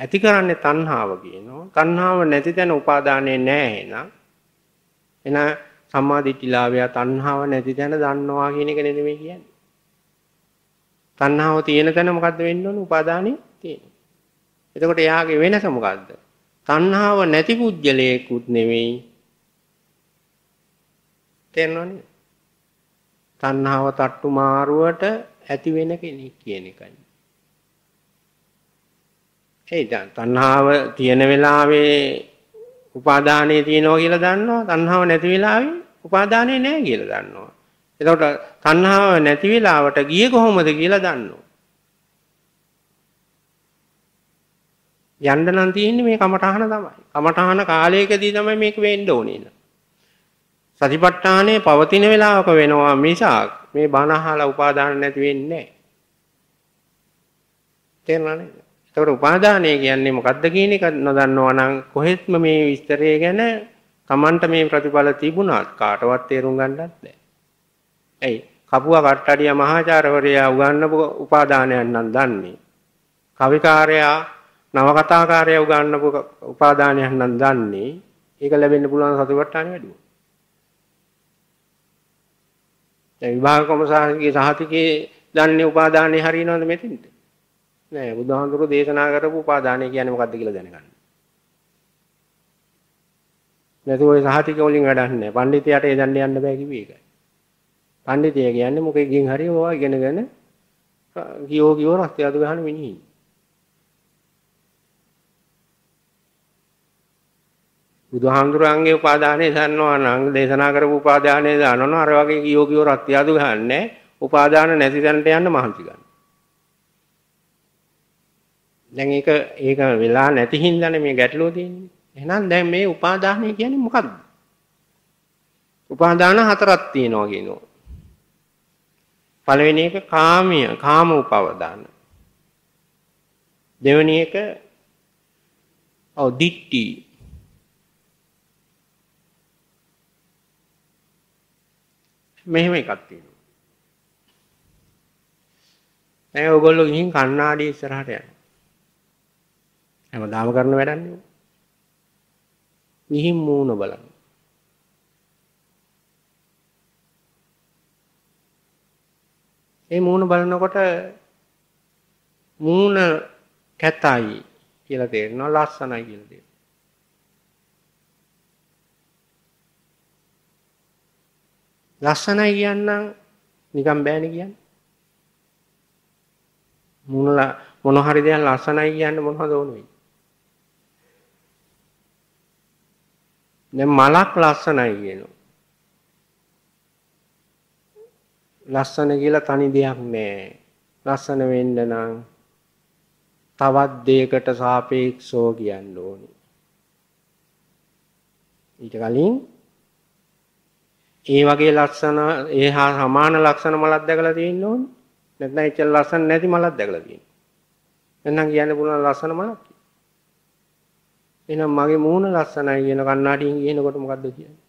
ඇති කරන්නේ තණ්හාව කියනවා. තණ්හාව නැති තැන උපාදානය නැහැ එහෙනම්. එන සම්මාදිට්ඨිලාභය තණ්හාව නැති තැන දන්නවා කියන එක නෙමෙයි කියන්නේ. තණ්හාව තියෙන තැන මොකද්ද වෙන්න ඕන? උපාදානෙ තියෙනවා. එතකොට එයාගේ වෙනස මොකද්ද? තණ්හාව නැති පුජ්‍යලයකුත් නෙමෙයි. තේරෙනවනේ? තණ්හාව තට්ටු මාරුවට ඇති වෙන කෙනෙක් කියන එකයි. ඒ තණ්හාව තියෙන වෙලාවේ උපාදානයේ තියෙනවා කියලා දන්නවා. තණ්හාව නැති වෙලාවේ උපාදානයේ නැහැ කියලා දන්නවා. එතකොට තණ්හාව නැති වෙලාවට ගියේ කොහොමද කියලා දන්නවා. යන්න නම් තියෙන්නේ මේ කමඨහන තමයි. කමඨහන කාලයකදී තමයි මේක වෙන්න ඕනේ නේද? සතිපට්ඨානය පවතින වෙලාවක වෙනවා මිසක් මේ බණ අහලා උපාදාන නැති වෙන්නේ නැහැ. තේරුණානේ? ඒතකොට උපාදානය කියන්නේ මොකද්ද කියන එක නොදන්නවා නම් කොහෙත්ම මේ විස්තරය ගැන Tamanට මේ ප්‍රතිඵල තිබුණාත් කාටවත් තේරුම් ගන්නවත් බැහැ. ඇයි? කපුවා කට්ටඩිය මහාචාර්යවරයා උගන්වපු උපාදානයන් නම් දන්නේ. කවිකාරයා නවකතාකාරයා උගන්වපු උපාදානයන් නම් දන්නේ. ඒක ලැබෙන්න පුළුවන් සතිපට්ඨානෙ වැඩිම. දැන් විභාග කොමසාරගේ සහතිකයේ දන්නේ උපාදානේ හරිනවද මෙතෙන්ට? නෑ බුදුහාඳුරු දේශනා කරපු උපාදානේ කියන්නේ මොකද්ද කියලා දැනගන්න. නැතුව ওই සහතික වලින් වැඩක් නෑ. පඬිතියට ඒ දන්නේ යන්න බෑ කිව්වේ ඒකයි. පඬිතිය කියන්නේ මොකෙකින් හරි මොවා ඉගෙනගෙන කියෝ කියෝ රස්තියාදු ගහන මිනිහයි. බුදුහාමුදුරන්ගේ උපාදානයේ දන්නවා නම් දේශනා කරපු උපාදානයේ දන්නවනේ අර වගේ යෝගියෝ රත්යාදු ගන්නෑ උපාදාන නැති තැනට යන්න මහන්සි ගන්න. දැන් ඒක ඒක වෙලා නැති හින්දානේ මේ ගැටලුව තියෙන්නේ. එහෙනම් දැන් මේ උපාදානය කියන්නේ මොකද්ද? උපාදාන හතරක් තියෙනවා කියනවා. පළවෙනි එක කාමීය කාම උපවදාන. දෙවෙනි එක ඔව් දිට්ටි මෙහෙම එකක් තියෙනවා. දැන් ඔයගොල්ලෝ ගිහින් කන්නාඩි ඉස්සරහට යනවා. හැමදාම කරන වැඩක් නේ. ගිහින් මූණ බලන්න. ඒ මූණ බලනකොට මූණ කැතයි කියලා තේරෙනවා ලස්සනයි කියලා තේරෙනවා. ලස්සනයි කියන්නම් නිකම් බෑන කියන්න මුණල මොනහරි දෙයක් ලස්සනයි කියන්න මොනහද ඕනුයි දැන් මලක් ලස්සනයි කියනවා ලස්සන කියලා තනි දෙයක් නෑ ලස්සන වෙන්න නම් තවත් දෙයකට සාපේක්ෂව කියන්න ඕනේ ඊට කලින් ඒ වගේ ලක්ෂණ ඒ හා සමාන ලක්ෂණ මලක් දැකලා තියෙන්න ඕනේ. නැත්නම් එච්චර ලස්සන නැති මලක් දැකලා තියෙන්න. එහෙනම් කියන්න පුළුවන් ලස්සන මලක්. එහෙනම් මගේ මූණ ලස්සනයි කියන කණ්ණාඩියෙන් කියනකොට මොකද්ද කියන්නේ?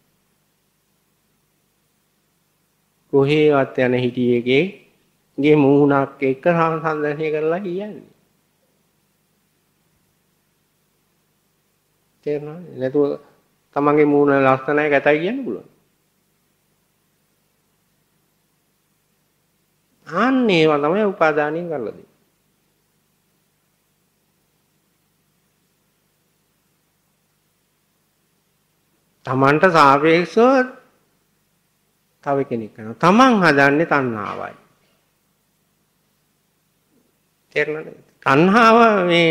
කොහේවත් යන හිටියේගේ ගේ මූණක් එක සංසන්දනය කරලා කියන්නේ. තේරුණාද? නැතුව තමන්ගේ මූණ ලස්සනයි කැතයි කියන්න පුළුවන්. ආන්න ඒවා තමයි උපාදානින් කරලා දෙන්නේ. තමන්ට සාපේක්ෂව තව කෙනෙක් කරනවා. තමන් හදන්නේ තණ්හාවයි. තේරෙනවද? තණ්හාව මේ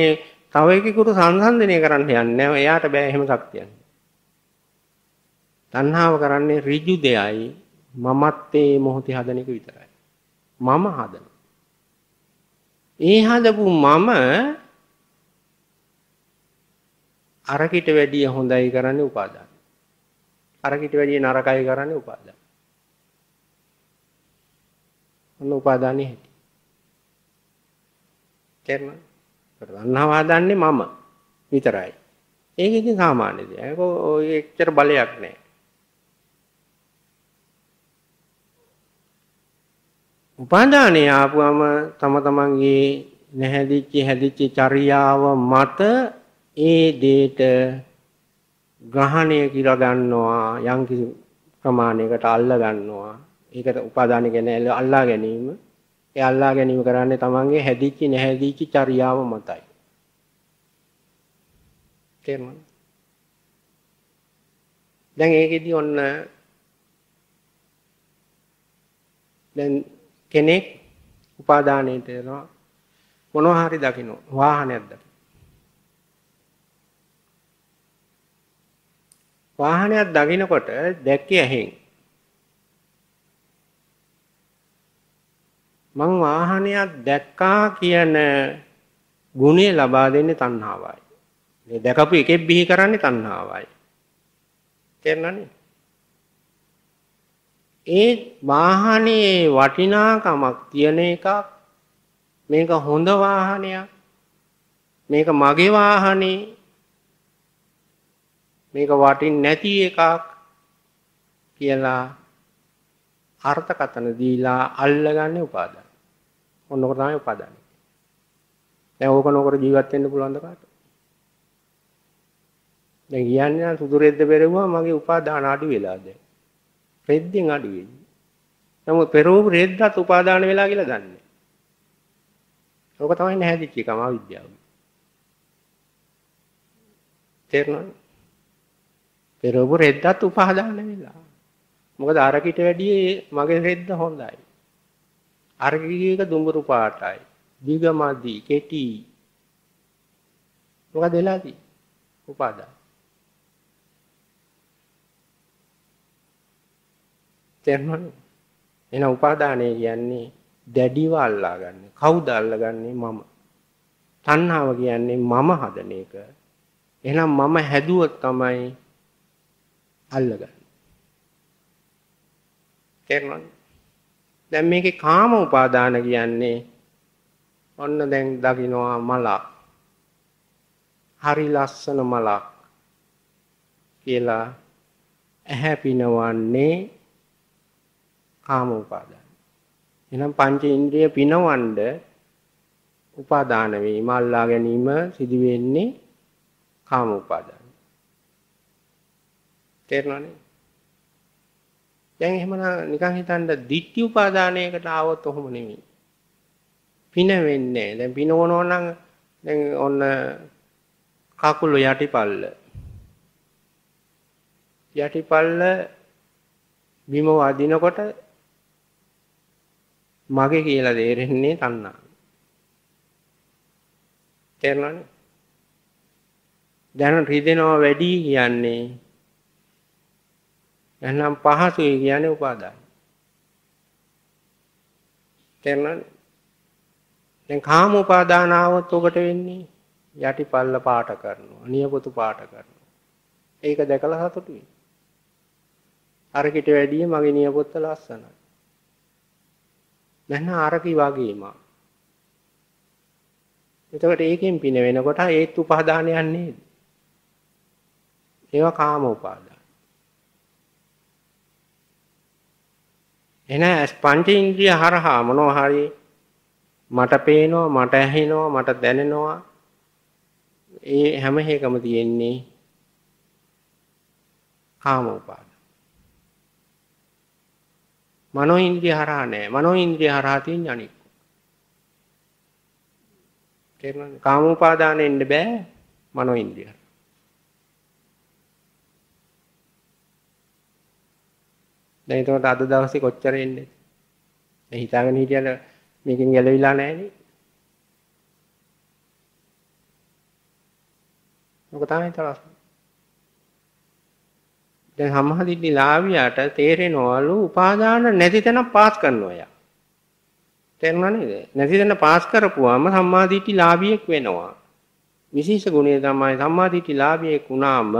තව එකෙකුට සංසන්දනය කරන්න යන්නේ නැහැ. එයාට බෑ එහෙම ශක්තියක්. තණ්හාව කරන්නේ ඍජු දෙයයි මමත් මේ මොහොතේ හදන එක විතරයි. මම හදන. ඒ හදපු මම අරකිට වැඩිය හොඳයි කරන්නේ උපාදාන. අරකිට වැඩිය නරකයි කරන්නේ උපාදාන. ඔන්න උපාදානේ හැටි. තේරුණා? ප්‍රධානව හදන්නේ මම විතරයි. ඒක ඉතින් සාමාන්‍ය දෙයක්. ඒක ඔය එච්චර බලයක් නැහැ. උපාදානය ආපුවම තම තමන්ගේ නැහැදිච්ච හැදිච්ච චර්යාව මත ඒ දේට ග්‍රහණය කියලා ගන්නවා යම්කිසි ප්‍රමාණයකට අල්ලා ගන්නවා. ඒකට උපාදාන ගැන අල්ලා ගැනීම. ඒ අල්ලා ගැනීම කරන්නේ තමන්ගේ හැදිච්ච නැහැදිච්ච චර්යාව මතයි. තේරුණාද? දැන් ඒකෙදි ඔන්න දැන් කෙනෙක් උපාදානයට යනවා මොනවා හරි දකින්න වාහනයක් දකින්න වාහනයක් දකින්නකොට දැක්කේ ඇහෙන් මං වාහනයක් දැක්කා කියන ගුණය ලබා දෙන්නේ තණ්හාවයි. මේ දැකපු එකෙක් බිහි කරන්නේ තණ්හාවයි. තේරෙනවනේ? ඒ වාහනේ වටිනාකමක් තියෙන එකක් මේක හොඳ වාහනයක් මේක මගේ වාහනේ මේක වටින් නැති එකක් කියලා අර්ථකතන දීලා අල්ලගන්නේ උපාදාන. ඔන්නක තමයි උපාදාන. දැන් ඕක නොකර ජීවත් වෙන්න පුළුවන් දකට. දැන් කියන්නේ සුදු රෙද්ද පෙරෙව්වා මගේ උපාදාන අඩු වෙලා දැන්. රෙද්දෙන් අඩු වෙන්නේ. නමුත් පෙරූප රෙද්දත් උපාදාන වෙලා කියලා දන්නේ. ඕක තමයි නැහැදිච්ච එකම අවිද්‍යාව. තේරුණාද? පෙරූප රෙද්දත් උපාදාන වෙලා. මොකද අරකිට වැඩිය මගේ රෙද්ද හොඳයි. අරකීක දුඹුරු පාටයි. දීගමදි කෙටි. මොකද වෙලාදී? උපාදාන. තේරෙනවද? එහෙනම් උපාදානය කියන්නේ දැඩිව අල්ලාගන්නේ. කවුද අල්ලාගන්නේ? මම. තණ්හාව කියන්නේ මම හදන එක. එහෙනම් මම හැදුවොත් තමයි අල්ලගන්නේ. තේරෙනවද? දැන් මේකේ කාම උපාදාන කියන්නේ ඔන්න දැන් දකින්නවා මලක්. හරි ලස්සන මලක් කියලා ඇහැ පිනවන්නේ කාම උපාදාන. එහෙනම් පංච ඉන්ද්‍රිය පිනවන්න උපාදාන වීම අල්ලා ගැනීම සිදු වෙන්නේ කාම උපාදාන. තේරෙනවනේ? දැන් එහෙමනම් නිකන් හිතන්න ditthi උපාදානයකට ආවොත් ඔහොම නෙමෙයි. පින වෙන්නේ දැන් පින ඕනෝ නම් දැන් ඔන්න කකුල යටිපල්ල යටිපල්ල බිම වදිනකොට මගේ කියලා තේරෙන්නේ තණ්හාව. තේරෙනවනේ? දැන් රිදෙනවා වැඩි කියන්නේ එහෙනම් පහසුයි කියන්නේ උපාදාන. තේරෙනවද? දැන් කාම උපාදාන આવොත් උකට වෙන්නේ යටිපල්ල පාට කරනවා, නියපොතු පාට කරනවා. ඒක දැකලා සතුටුයි. අරකිට වැඩිය මගේ නියපොත්ත ලස්සනයි. දැන් ආරකි වගේම. එතකොට ඒකෙන් පින වෙනකොට ඒත් උපාදානයක් නේද? ඒවා කාම උපාදාන. එන පංච ඉන්ද්‍රිය හරහා මොනවා හරි මට පේනවා මට ඇහෙනවා මට දැනෙනවා ඒ හැම එකම තියෙන්නේ කාම උපාදාන. මනෝ ඉන්ද්‍රිය හරහා නෑ. මනෝ ඉන්ද්‍රිය හරහා තියෙන අනික්. තේරුණාද? කාමෝපාදානෙ ඉන්න බෑ මනෝ ඉන්ද්‍රිය. දැන් ඒකට අද දවසේ කොච්චර එන්නේ? මේ හිතාගෙන හිටියද මේකෙන් ගැලවිලා නෑනේ. මොකද තමයි තරස්. දැන් සමහරිදි ලාවියාට තේරෙනවලු උපාදාන නැති තැන පාස් කරනවා යා. තේරුණා නේද? නැති තැන පාස් කරපුවාම සම්මාදිට්ඨි ලාභියෙක් වෙනවා. විශේෂ ගුණය තමයි සම්මාදිට්ඨි ලාභියෙක් වුණාම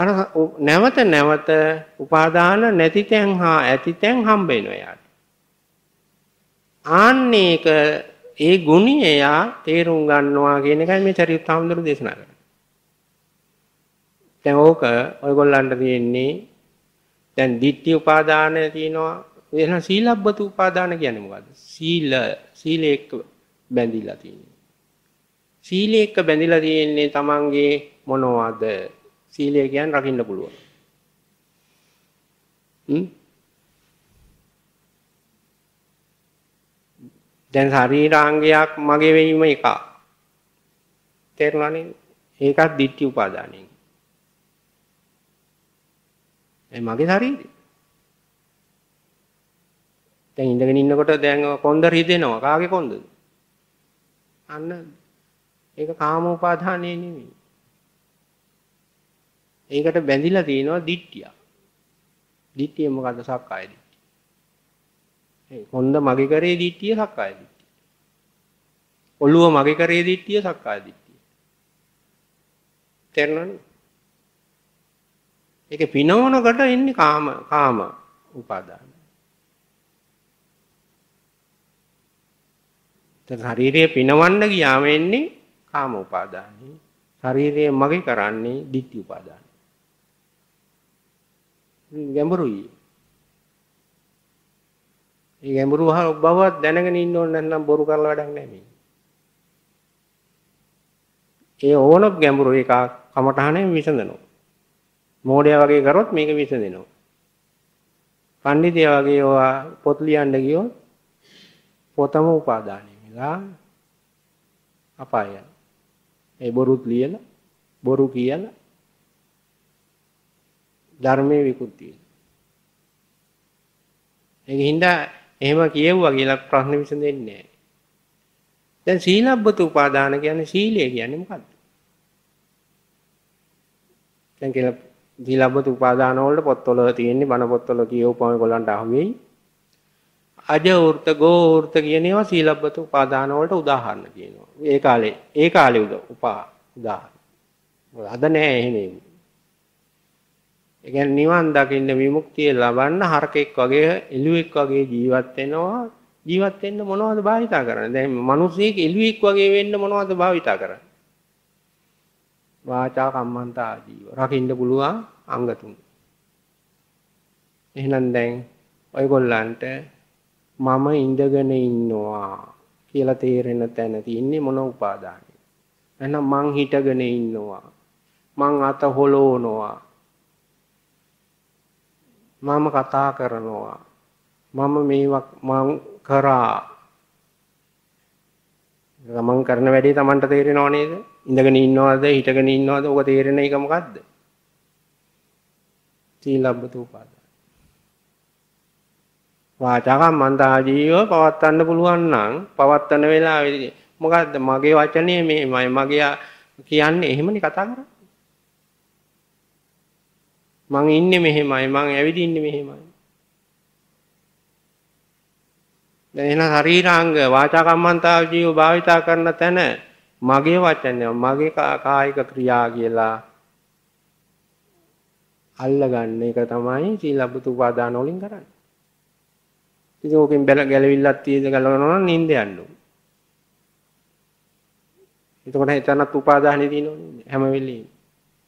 අර නැවත නැවත උපාදාන නැති තැන් හා ඇති තැන් හම්බ වෙනවා යාට. ආන්නේක ඒ ගුණය යා තේරුම් ගන්නවා කියන එකයි මේ චරිත හඳුරු දේශනා කරන්නේ. දැන් ඕක ඔයගොල්ලන්ට තියෙන්නේ දැන් ditthi උපාදානය තියෙනවා. එහෙනම් සීලබ්බතු උපාදාන කියන්නේ මොකද්ද? සීල සීලේ එක්ක බැඳිලා තියෙන්නේ. සීලේ එක්ක බැඳිලා තියෙන්නේ Tamanගේ මොනවද? සීලය කියන්නේ රකින්න පුළුවන්. දැන් ශරීරාංගයක් මගේ වෙීම එක. තේරුණානේ? ඒකත් ditthi උපාදානයි. මගේ ශරීරය. දැන් ඉඳගෙන ඉන්නකොට දැන් කොන්ද රිදෙනවා. කාගේ කොන්දද? අන්න ඒක කාමෝපාදානේ නෙමෙයි. ඒකට බැඳිලා තියෙනවා දිට්ඨිය. දිට්ඨිය මොකද්ද? සක්කාය දිට්ඨිය. ඒ කොන්ද මගේ කරේ දිට්ඨිය සක්කාය දිට්ඨිය. ඔළුව මගේ කරේ දිට්ඨිය සක්කාය දිට්ඨිය. තේරෙනවනේ? ඒක පිනවනකට එන්නේ කාම කාම උපාදාන. දැන් ශරීරය පිනවන්න ගියාම එන්නේ කාම උපාදානයි. ශරීරය මගේ කරන්නේ ditthi උපාදානයි. ගැඹුරුයි. ඒ ගැඹුරු බවත් දැනගෙන ඉන්න ඕන නැත්නම් බොරු කරලා වැඩක් නැහැ මේ. ඒ ඕන ගැඹුරු එක කමටහනේ විසඳනවා. මෝඩයා වගේ කරොත් මේක විසඳෙනවා. පඬිතියා වගේ ඔයා පොත් ලියන්න ගියොත් පොතම උපාදානය වෙලා අපාය. ඒ බොරුත් ලියලා බොරු කියලා ධර්මයේ විකෘති වෙනවා. ඒකින්ද එහෙම කියෙව්වා කියලා ප්‍රශ්න විසඳෙන්නේ නැහැ. දැන් සීලබ්බත උපාදාන කියන්නේ සීලය කියන්නේ මොකද්ද? දැන් කියලා දීලබ්බත උපාදාන වලට පොත්වල තියෙන්නේ බණ පොත්වල කියවපම ගොල්ලන්ට අහුවෙයි. අජ වෘත ගෝ වෘත කියන ඒවා සීලබ්බත උපාදාන වලට උදාහරණ කියනවා. ඒ කාලේ ඒ කාලේ උද උපා උදාහරණ. අද නෑ එහෙම ඒ කියන්නේ නිවන් දකින්න විමුක්තිය ලබන්න හරකෙක් වගේ එළුවෙක් වගේ ජීවත් වෙනවා ජීවත් වෙන්න මොනවද භාවිතා කරන්නේ දැන් මිනිස්සෙක් එළුවෙක් වගේ වෙන්න මොනවද භාවිතා කරන්නේ වාචා කම්මන්තා ආජීව රකින්න පුළුවන් අංග තුන. එහෙනම් දැන් ඔයගොල්ලන්ට මම ඉඳගෙන ඉන්නවා කියලා තේරෙන තැන තියෙන්නේ මොන උපාදානෙ. එහෙනම් මං හිටගෙන ඉන්නවා. මං අත හොලවනවා. මම කතා කරනවා. මම මේවක් මං කරා. ගමන් කරන වැඩේ Tamanට තේරෙනව නේද? ඉඳගෙන ඉන්නවද හිටගෙන ඉන්නවද? ඔක තේරෙන එක මොකද්ද? සීලබ්බත උපාදාන. වාචා මන්දා ජීව පවත්වන්න පුළුවන් නම් පවත්වන වෙලාවේදී මොකද්ද මගේ වචනේ මේ මගේ කියන්නේ එහෙමනේ කතා කරන්නේ. මං ඉන්නේ මෙහෙමයි මං ඇවිදින්නේ මෙහෙමයි. දැන් එහෙනම් ශරීරාංග වාචා කම්මන්තා ජීව භාවිතා කරන තැන මගේ වචනය මගේ කායික ක්‍රියා කියලා අල්ලගන්න එක තමයි සීලබ්බත උපාදාන වලින් කරන්නේ. ඉතින් ඕකෙන් බැල ගැලවිල්ලක් තියෙද ගලවනවා නම් නිින්ද යන්න ඕන. එතකොට එතනත් උපාදානෙ තියෙනවනේ හැම වෙලෙම.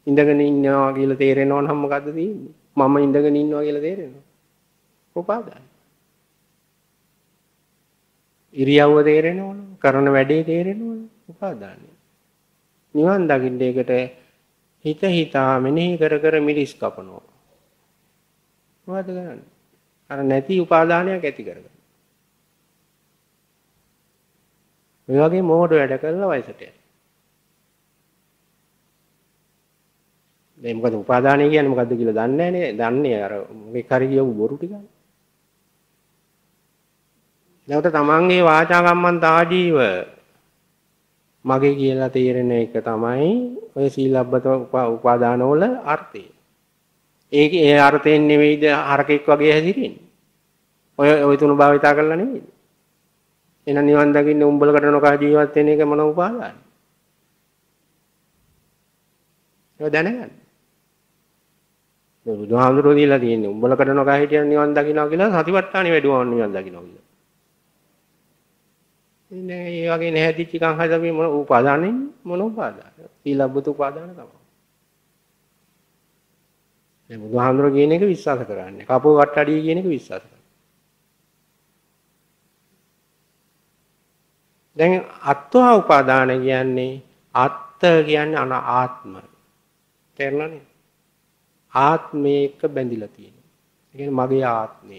ඉඳගෙන ඉන්නවා කියලා තේරෙනවා නම් මොකද්ද තියෙන්නේ? මම ඉඳගෙන ඉන්නවා කියලා තේරෙනවා. උපාදාන. ඉරියව්ව තේරෙනවනේ, කරන වැඩේ තේරෙනවනේ උපාදානෙ. නිවන් දකින්න එකට හිත හිතා මෙනෙහි කර කර මිරිස් කපනවා. මොකද කරන්නේ? අර නැති උපාදානයක් ඇති කරගන්න. මේ වගේ මෝඩ වැඩ කරලා වයසට යන. මේ මොකද උපාදානය කියන්නේ මොකද්ද කියලා දන්නේ නැහනේ. දන්නේ අර මොකෙක් හරි කියපු බොරු ටිකයි. නැවත තමන්ගේ වාචා කම්මන්තාජීව මගේ කියලා තේරෙන එක තමයි ඔය සීලබ්බත උපාදානවල අර්ථය. ඒක ඒ අර්ථයෙන් නෙවෙයිද හරකෙක් වගේ හැසිරෙන්නේ. ඔය ඔය තුන භාවිතා කරලා නෙවෙයිද? එහෙනම් නිවන් දකින්න උඹලකට නොකා ජීවත් වෙන එක මොන උපාදානයි? ඒක දැනගන්න. බුදුහාමුදුරුවෝ දීලා තියෙන්නේ උඹලකට නොකා හිටියන නිවන් දකින්නවා කියලා සතිපට්ඨානෙ වැඩුවා නිවන් දකින්නවා කියලා. නෑ ඒ වගේ නැහැදිච්ච එකක් හදපේ මොන උපාදානෙන් මොන උපාදාන සීලබ්බත උපාදාන තමයි මේ බුදුහාමුදුර කියන එක විශ්වාස කරන්නේ කපෝ කට්ටඩිය කියන එක විශ්වාස දැන් අත්වා උපාදාන කියන්නේ අත්ත කියන්නේ අන ආත්ම තේරෙනවනේ ආත්මයක බැඳිලා තියෙන. ඒ කියන්නේ මගේ ආත්මය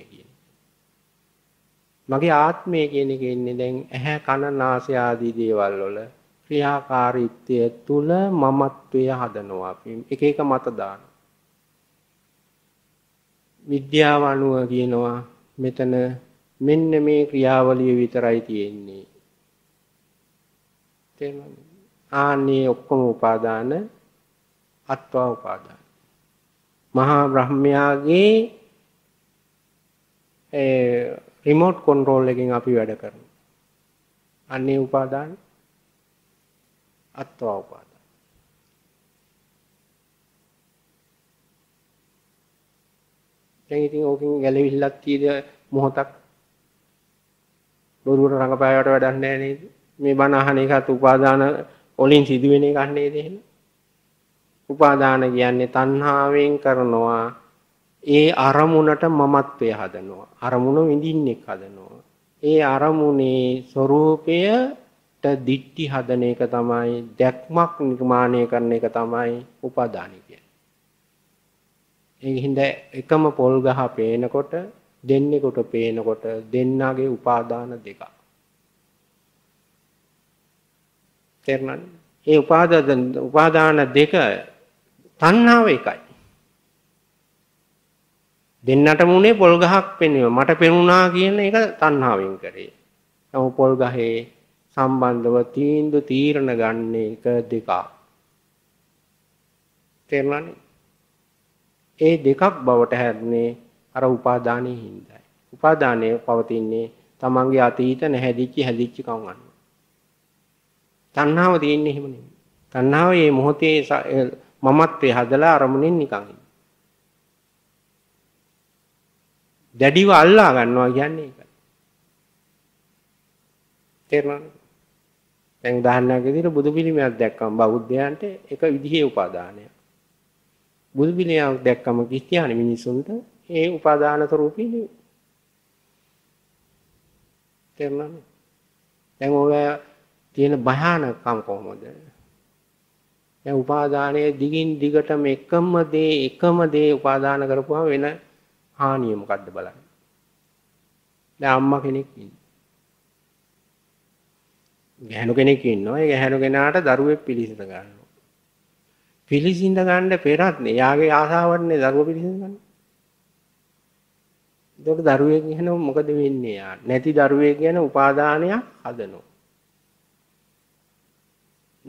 මගේ ආත්මය කියන එක ඉන්නේ දැන් ඇහැ කන නාසය ආදී දේවල් වල ක්‍රියාකාරීත්වය තුල මමත්වය හදනවා අපි එක එක මත දාන විද්‍යාව අනුව කියනවා මෙතන මෙන්න මේ ක්‍රියාවලිය විතරයි තියෙන්නේ තේරුණාද ආන්නේ ඔක්කොම උපාදාන අත්වා උපාදාන මහා බ්‍රහ්මයාගේ රිමෝට් කොන්ට්‍රෝල් එකකින් අපි වැඩ කරනවා. අන්නේ උපාදාන අත්වා උපාදාන. දැන් ඉතින් ඕකෙන් ගැලවිල්ලක් තියෙද මොහොතක් බොරුවට රඟපෑවට වැඩක් නැහැ නේද? මේ බණ අහන එකත් උපාදාන වලින් සිදුවෙන එකක් නේද එහෙනම්? උපාදාන කියන්නේ තණ්හාවෙන් කරනවා ඒ අරමුණට මමත්වය හදනවා. අරමුණ විඳින්නෙක් හදනවා. ඒ අරමුණේ ස්වરૂපයට දික්ටි හදන එක තමයි දැක්මක් නිර්මාණය කරන එක තමයි උපාදානය කියන්නේ. ඒ හින්දා එකම පොල් ගහ පේනකොට දෙන්නෙකුට පේනකොට දෙන්නාගේ උපාදාන දෙක. තේරුණාද? ඒ උපාදාන උපාදාන දෙක තණ්හාව එකයි. දෙන්නටම උනේ පොල් ගහක් පෙන්වීම. මට පෙනුණා කියන එක තණ්හාවෙන් කරේ. නමුත් පොල් ගහේ සම්බන්ධව තීන්දුව තීරණ ගන්න එක දෙකක්. තේරුණානේ? ඒ දෙකක් බවට හැරෙන්නේ අර උපාදානයේ හිඳයි. උපාදානය පවතින්නේ තමන්ගේ අතීත නැහැදිච්ච හැදිච්ච කම් අන්න. තණ්හාව තියෙන්නේ එහෙම නෙමෙයි. තණ්හාව මේ මොහොතේ මමත්වේ හදලා අරමුණෙන් නිකන් ඉන්න. දැඩිව අල්ලා ගන්නවා කියන්නේ ඒකයි. තේරුණාද? දැන් උදාහරණයක් විදිහට බුදු පිළිමයක් දැක්කම බෞද්ධයන්ට ඒක විදිහේ උපාදානයක්. බුදු පිළිමයක් දැක්කම ක්‍රිස්තියානි මිනිසුන්ට ඒ උපාදාන ස්වરૂපී නෙවෙයි. තේරුණාද? දැන් ඔය තියෙන භයානකම් කොහොමද? දැන් උපාදානයේ දිගින් දිගටම එකම දේ එකම දේ උපාදාන කරපුවම වෙන හානිය මොකද්ද බලන්න. දැන් අම්මා කෙනෙක් ඉන්නවා. ගැහණු කෙනෙක් ඉන්නවා. ඒ ගැහණු කෙනාට දරුවෙක් පිළිසිඳ ගන්නවා. පිළිසිඳ ගන්න පෙරත් එයාගේ ආසාවන්නේ දරුවා පිළිසිඳ ගන්න. ඒකට දරුවෙක් ගැන මොකද වෙන්නේ යා? නැති දරුවෙක් ගැන උපාදානයක් හදනවා.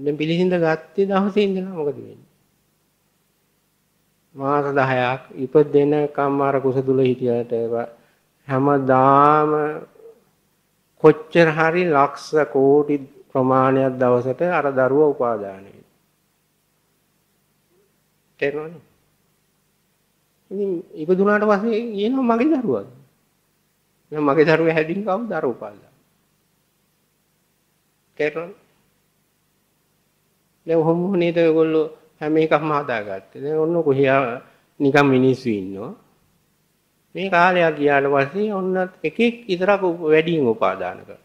දැන් පිළිසිඳ ගත්තේ දවසේ ඉඳලා මොකද වෙන්නේ? මාස 10ක් ඉපදෙන කම්මාර කුසදුල හිටියට හැමදාම කොච්චර හරි ලක්ෂ කෝටි ප්‍රමාණයක් දවසට අර දරුවා උපාදානය වෙනවා. තේරෙනවද? ඉතින් ඉපදුනාට පස්සේ කියනවා මගේ දරුවාද? මම මගේ දරුවා හැදින් කවුද අර උපාදාන? තේරෙනවද? දැන් ඔහොම නේද ඔයගොල්ලෝ දැන් මේකම හදාගත්තේ. දැන් ඔන්න කොහියා නිකන් මිනිස්සු ඉන්නවා. මේ කාලයක් ගියාට පස්සේ ඔන්න එකෙක් විතරක් වැඩියෙන් උපාදාන කරනවා.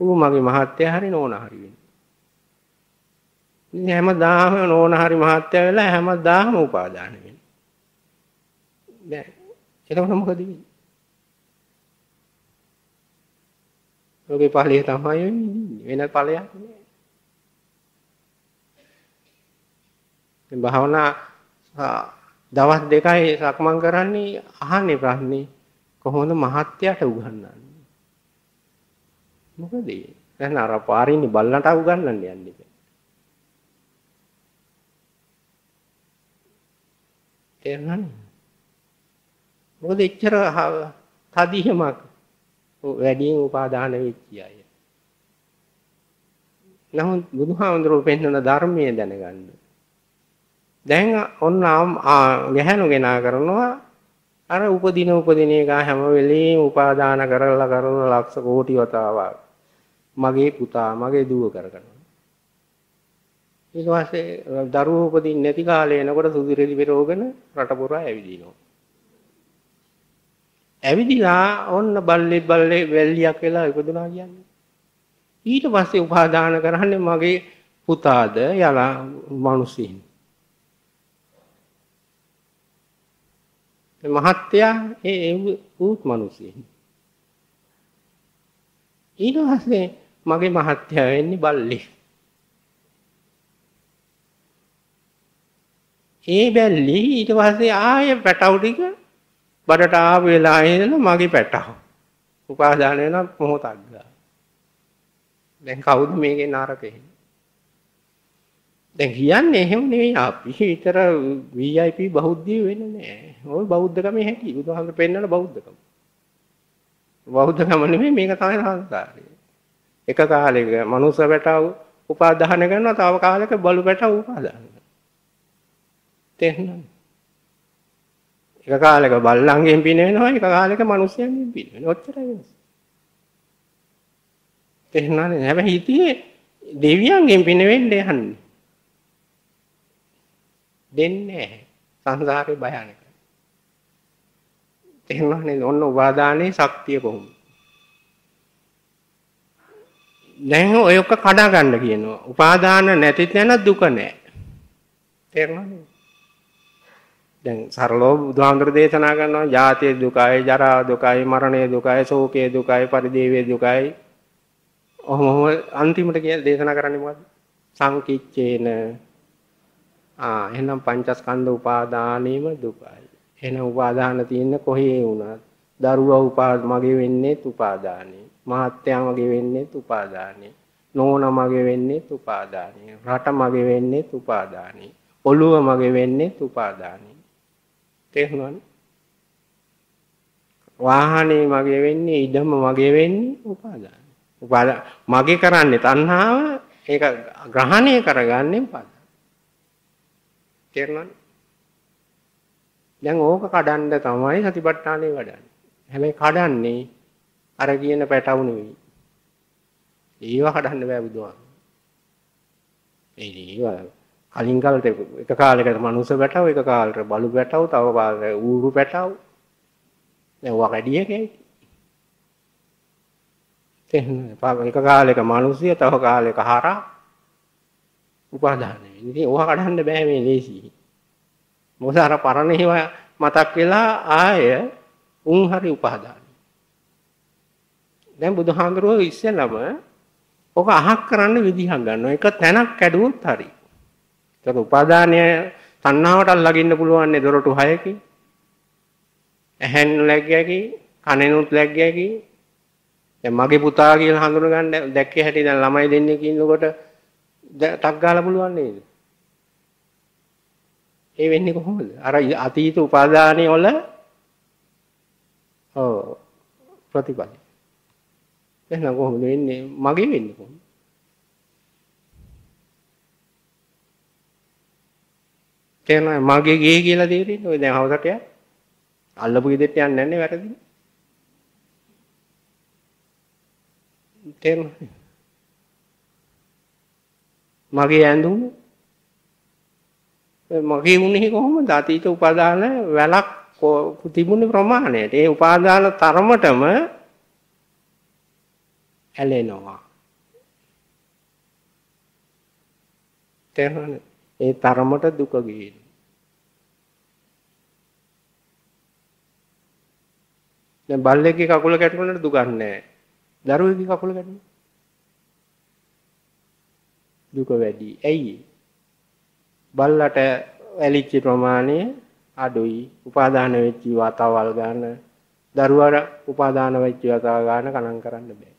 ඌ මගේ මහත්තයා හරි නෝනා හරි වෙනවා. ඉතින් හැමදාම නෝනා හරි මහත්තයා වෙලා හැමදාම උපාදාන වෙනවා. දැන් එතකොට මොකද වෙන්නේ? ඔගේ ඵලය තමයි වෙන ඵලයක් නෑ. භාවනා දවස් දෙකයි සක්මන් කරන්නේ අහන්නේ ප්‍රශ්නේ කොහොමද මහත්යට උගන්වන්නේ මොකද ඒ දැන් අර පාරින්නේ බල්ලන්ට උගන්වන්න යන්නේ තේරුණානේ මොකද එච්චර තදිහමක් වැඩියෙන් උපාදාන වෙච්ච අය නමුත් බුදුහාමුදුරුවෝ පෙන්වන ධර්මයේ දැනගන්න දැන් ඔන්න ගැහැණු ගෙනා කරනවා අර උපදින උපදින එක හැම වෙලෙම උපාදාන කරලා කරන ලක්ෂ කෝටි වතාවක් මගේ පුතා මගේ දුව කරගන්න. ඊට පස්සේ දරුවෝ උපදින්නේ නැති කාලේ එනකොට සුදුරෙලි පෙරෝගෙන රට පුරා ඇවිදිනවා. ඇවිදිලා ඔන්න බල්ලේ බල්ලේ වැල්ලියක් වෙලා ඉපදුනා කියන්නේ. ඊට පස්සේ උපාදාන කරන්නේ මගේ පුතාද යලා මිනිස්සුන්. මහත්තයා ඒ ඌත් මිනිස්සෙක්. ඊට පස්සේ මගේ මහත්තයා වෙන්නේ බල්ලෙක්. ඒ බැල්ලි ඊට පස්සේ ආයෙ පැටව ටික බඩට ආව වෙලා ඉඳලා මගේ පැටව. උපාදාන වෙන මොහොතක් ගා. දැන් කවුද මේකේ නරකේ? දැන් කියන්නේ එහෙම නෙවෙයි අපි විතර VIP බෞද්ධය වෙන්නේ නැහැ. ওই බෞද්ධකමේ හැටි බුදුහාමර පෙන්නන බෞද්ධකම. බෞද්ධකම නෙමෙයි මේක තමයි සංස්කාරය. එක කාලයක මනුස්ස පැටව උපාදාන කරනවා තව කාලයක බලු පැටව උපාදාන කරනවා. තේරෙනවද? එක කාලයක බල්ලන්ගෙන් පින වෙනවා එක කාලයක මනුස්සයන්ගෙන් පින වෙනවා. ඔච්චරයි වෙනස. තේරෙනවද? හැබැයි හිතේ දෙවියන්ගෙන් පින වෙන්නේ යන්නේ. දෙන්නේ නැහැ. සංසාරේ භයානක. තේරෙනව නේද? ඔන්න උපාදානයේ ශක්තිය කොහොමද? දැන් ඔය ඔක්ක කඩා ගන්න කියනවා. උපාදාන නැති තැන දුක නැහැ. තේරෙනවද? දැන් සරලව බුදුහාමුදුර දේශනා කරනවා ජාතිය දුකයි, ජරා දුකයි, මරණය දුකයි, ශෝකය දුකයි, පරිදේවය දුකයි. ඔහොම ඔහොම අන්තිමට කියන දේශනා කරන්නේ මොකද්ද? සංකිච්ඡේන ආ එහෙනම් පංචස්කන්ධ උපාදානයේම දුකයි. එහෙනම් උපාදාන තියෙන කොහේ වුණත් දරුවා උපාද මගේ වෙන්නේ උපාදානේ. මහත්තයා මගේ වෙන්නේ උපාදානේ. නෝනා මගේ වෙන්නේ උපාදානේ. රට මගේ වෙන්නේ උපාදානේ. ඔළුව මගේ වෙන්නේ උපාදානේ. තේරුණානේ? වාහනේ මගේ වෙන්නේ ඉඩම මගේ වෙන්නේ උපාදානේ. උපාදා මගේ කරන්නේ තණ්හාව ඒක ග්‍රහණය කරගන්නේ උපාදාන. තේරෙනවද? දැන් ඕක කඩන්න තමයි සතිපට්ඨානේ වඩන්නේ. හැබැයි කඩන්නේ අර කියන පැටවු නෙවෙයි. ඒව කඩන්න බෑ බුදුහාම. ඒ ඒව කලින් කාලේ එක කාලයකට මනුස්ස පැටව, එක කාලෙට බලු පැටව, තව කාලෙට ඌරු පැටව. දැන් ඔවා කැඩිය කැයි. තේන්න එක කාලයක මිනිස්සය, තව කාලයක හරක්. උපාදාන වෙන්නේ. ඉතින් ඕවා කඩන්න බෑ මේ ලේසියි. මොකද අර පරණ ඒවා මතක් වෙලා ආය උන් හරි උපාදාන. දැන් බුදුහාඳුරෝ ඉස්සෙල්ලම ඔක අහක් කරන්න විදිහ ගන්නවා. එක තැනක් කැඩුවොත් හරි. ඒක උපාදානය තණ්හාවට අල්ලගින්න පුළුවන් නේ දොරටු හයකින්. ඇහෙන් ලැග්ගයකි, කනෙනුත් ලැග්ගයකි. දැන් මගේ පුතා කියලා හඳුනගන්න දැක්කේ හැටි දැන් ළමයි දෙන්නේ කියනකොට ටක් ගාලා පුළුවන් නේද? ඒ වෙන්නේ කොහොමද? අර අතීත උපාදානයේ වල ඔව් ප්‍රතිපල. එහෙනම් කොහොමද වෙන්නේ? මගේ වෙන්නේ කොහොමද? තේරෙනවද? මගේ ගේ කියලා තේරෙන්නේ. ඔය දැන් හවසට යන්න. අල්ලපු ගෙදෙට්ට යන්නේ නැහැ වැරදිනේ. තේරෙනවද? මගේ ඇඳුම මගේ වුණේ කොහොමද අතීත උපාදාන වැලක් තිබුණ ප්‍රමාණයට ඒ උපාදාන තරමටම ඇලෙනවා තේරුණාද ඒ තරමට දුක ගේනවා දැන් බල්ලෙක්ගේ කකුල කැටුණාට දුකක් නැහැ දරුවෙක්ගේ කකුල කැටුණා දුක වැඩි. ඇයි? බල්ලට ඇලිච්ච ප්‍රමාණය අඩුයි. උපාදාන වෙච්ච වතාවල් ගන්න දරුවාට උපාදාන වෙච්ච වතාව ගන්න ගණන් කරන්න බෑ.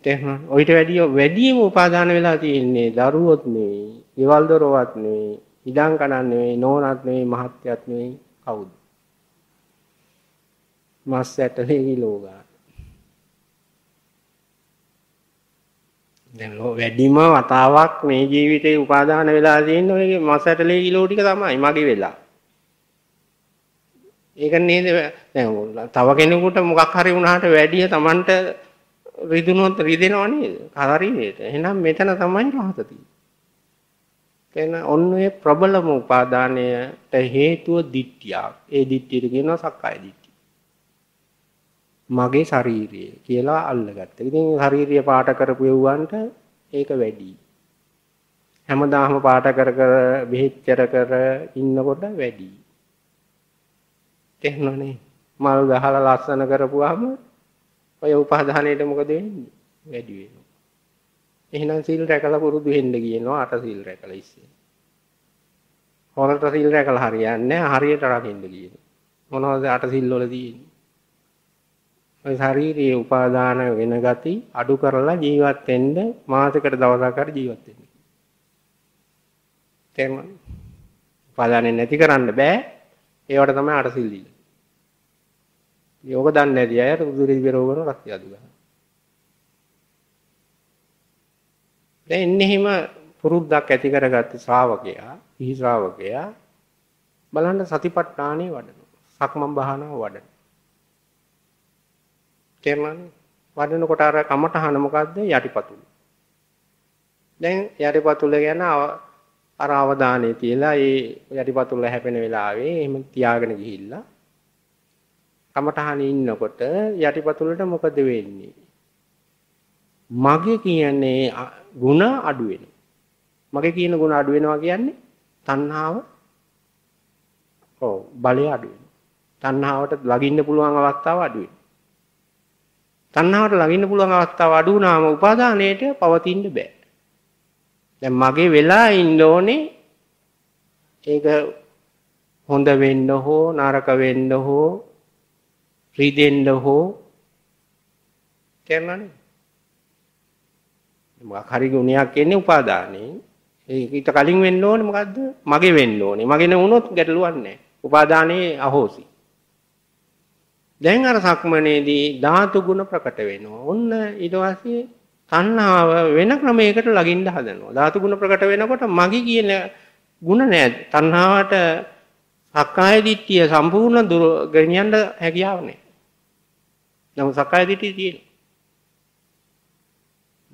ටෙක්නෝ ඔයිට වැඩිය වැඩිම උපාදාන වෙලා තියෙන්නේ දරුවොත් නෙවෙයි, ieval දරුවත් නෙවෙයි, ඉඩම් කණන් නෙවෙයි, නෝනත් නෙවෙයි, මහත්යත් නෙවෙයි කවුද? මස් ඇටලේ ලෝගා දැන් වැඩිම වතාවක් මේ ජීවිතේ උපාදාන වෙලා තියෙන ඔයගේ මස් ඇටලේ කිලෝ ටික තමයි මගේ වෙලා. ඒක නේද දැන් තව කෙනෙකුට මොකක් හරි වුණාට වැඩිය Tamanට රිදුනොත් රිදෙනව නේද? හරියට. එහෙනම් මෙතන තමයි රහස තියෙන්නේ. ඔන්න ඔය ප්‍රබලම උපාදානයට හේතුව ditthියක්. ඒ ditthියට කියනවා සක්කාය ditthිය. මගේ ශරීරය කියලා අල්ලගත්තා. ඉතින් ශාරීරිය පාට කරපු යවන්ට ඒක වැඩි. හැමදාම පාට කර කර බෙහෙච්චර කර ඉන්නකොට වැඩි. තේරෙනවනේ. මල් ගහලා ලස්සන කරපුවාම ඔය උපාදානයේට මොකද වෙන්නේ? වැඩි වෙනවා. එහෙනම් සීල් රැකලා පුරුදු වෙන්න කියනවා අට සීල් රැකලා ඉස්සේ. හොරට සීල් රැකලා හරියන්නේ නැහැ. හරියට රකින්න කියනවා. මොනවද අට සීල් වල තියෙන්නේ? ඔය ශාරීරියේ උපාදාන වෙන ගති අඩු කරලා ජීවත් වෙන්න මාසයකට දවසක් හරි ජීවත් වෙන්න. තේරුම් උපාදානේ නැති කරන්න බෑ. ඒවට තමයි අටසිල් දීලා. යෝග දන්නේ නැති අය රුධිරි විරෝග කරන රක්තිය අදු ගන්න. දැන් ඉන්නේ හිම පුරුද්දක් ඇති කරගත්ත ශ්‍රාවකයා, ඉහි ශ්‍රාවකයා බලන්න සතිපට්ඨානෙ වඩනවා. සක්මන් භාවනාව වඩනවා. තේරුණානේ. වඩනකොට අර කමටහන මොකද්ද? යටිපතුල. දැන් යටිපතුල ගැන අර අවධානය තියලා ඒ යටිපතුල හැපෙන වෙලාවේ එහෙම තියාගෙන ගිහිල්ලා කමටහන ඉන්නකොට යටිපතුලට මොකද වෙන්නේ? මගේ කියන්නේ ಗುಣ අඩු වෙනවා. මගේ කියන ಗುಣ අඩු වෙනවා කියන්නේ තණ්හාව ඔව් බලය අඩු වෙනවා. තණ්හාවට ලඟින්න පුළුවන් අවස්ථාව අඩු වෙනවා. තණ්හාවට ලඟින්න පුළුවන් අවස්ථාව අඩු වුණාම උපාදානයට පවතින්න බෑ. දැන් මගේ වෙලා ඉන්න ඕනේ ඒක හොඳ වෙන්න හෝ නරක වෙන්න හෝ රිදෙන්න හෝ තේරුණානේ. මොකක් හරි ගුණයක් කියන්නේ උපාදානේ. ඒක ඊට කලින් වෙන්න ඕනේ මොකද්ද? මගේ වෙන්න ඕනේ. මගේ නුනොත් ගැටලුවක් නැහැ. උපාදානේ අහෝසි. දැන් අර සක්මනේදී ධාතු ගුණ ප්‍රකට වෙනවා. ඔන්න ඊට පස්සේ තණ්හාව වෙන ක්‍රමයකට ලගින්න හදනවා. ධාතු ගුණ ප්‍රකට වෙනකොට මගි කියන ಗುಣ නෑ. තණ්හාවට සක්කාය දිට්ඨිය සම්පූර්ණ දුර ගෙනියන්න හැකියාව නෑ. නමුත් සක්කාය දිට්ඨිය තියෙනවා.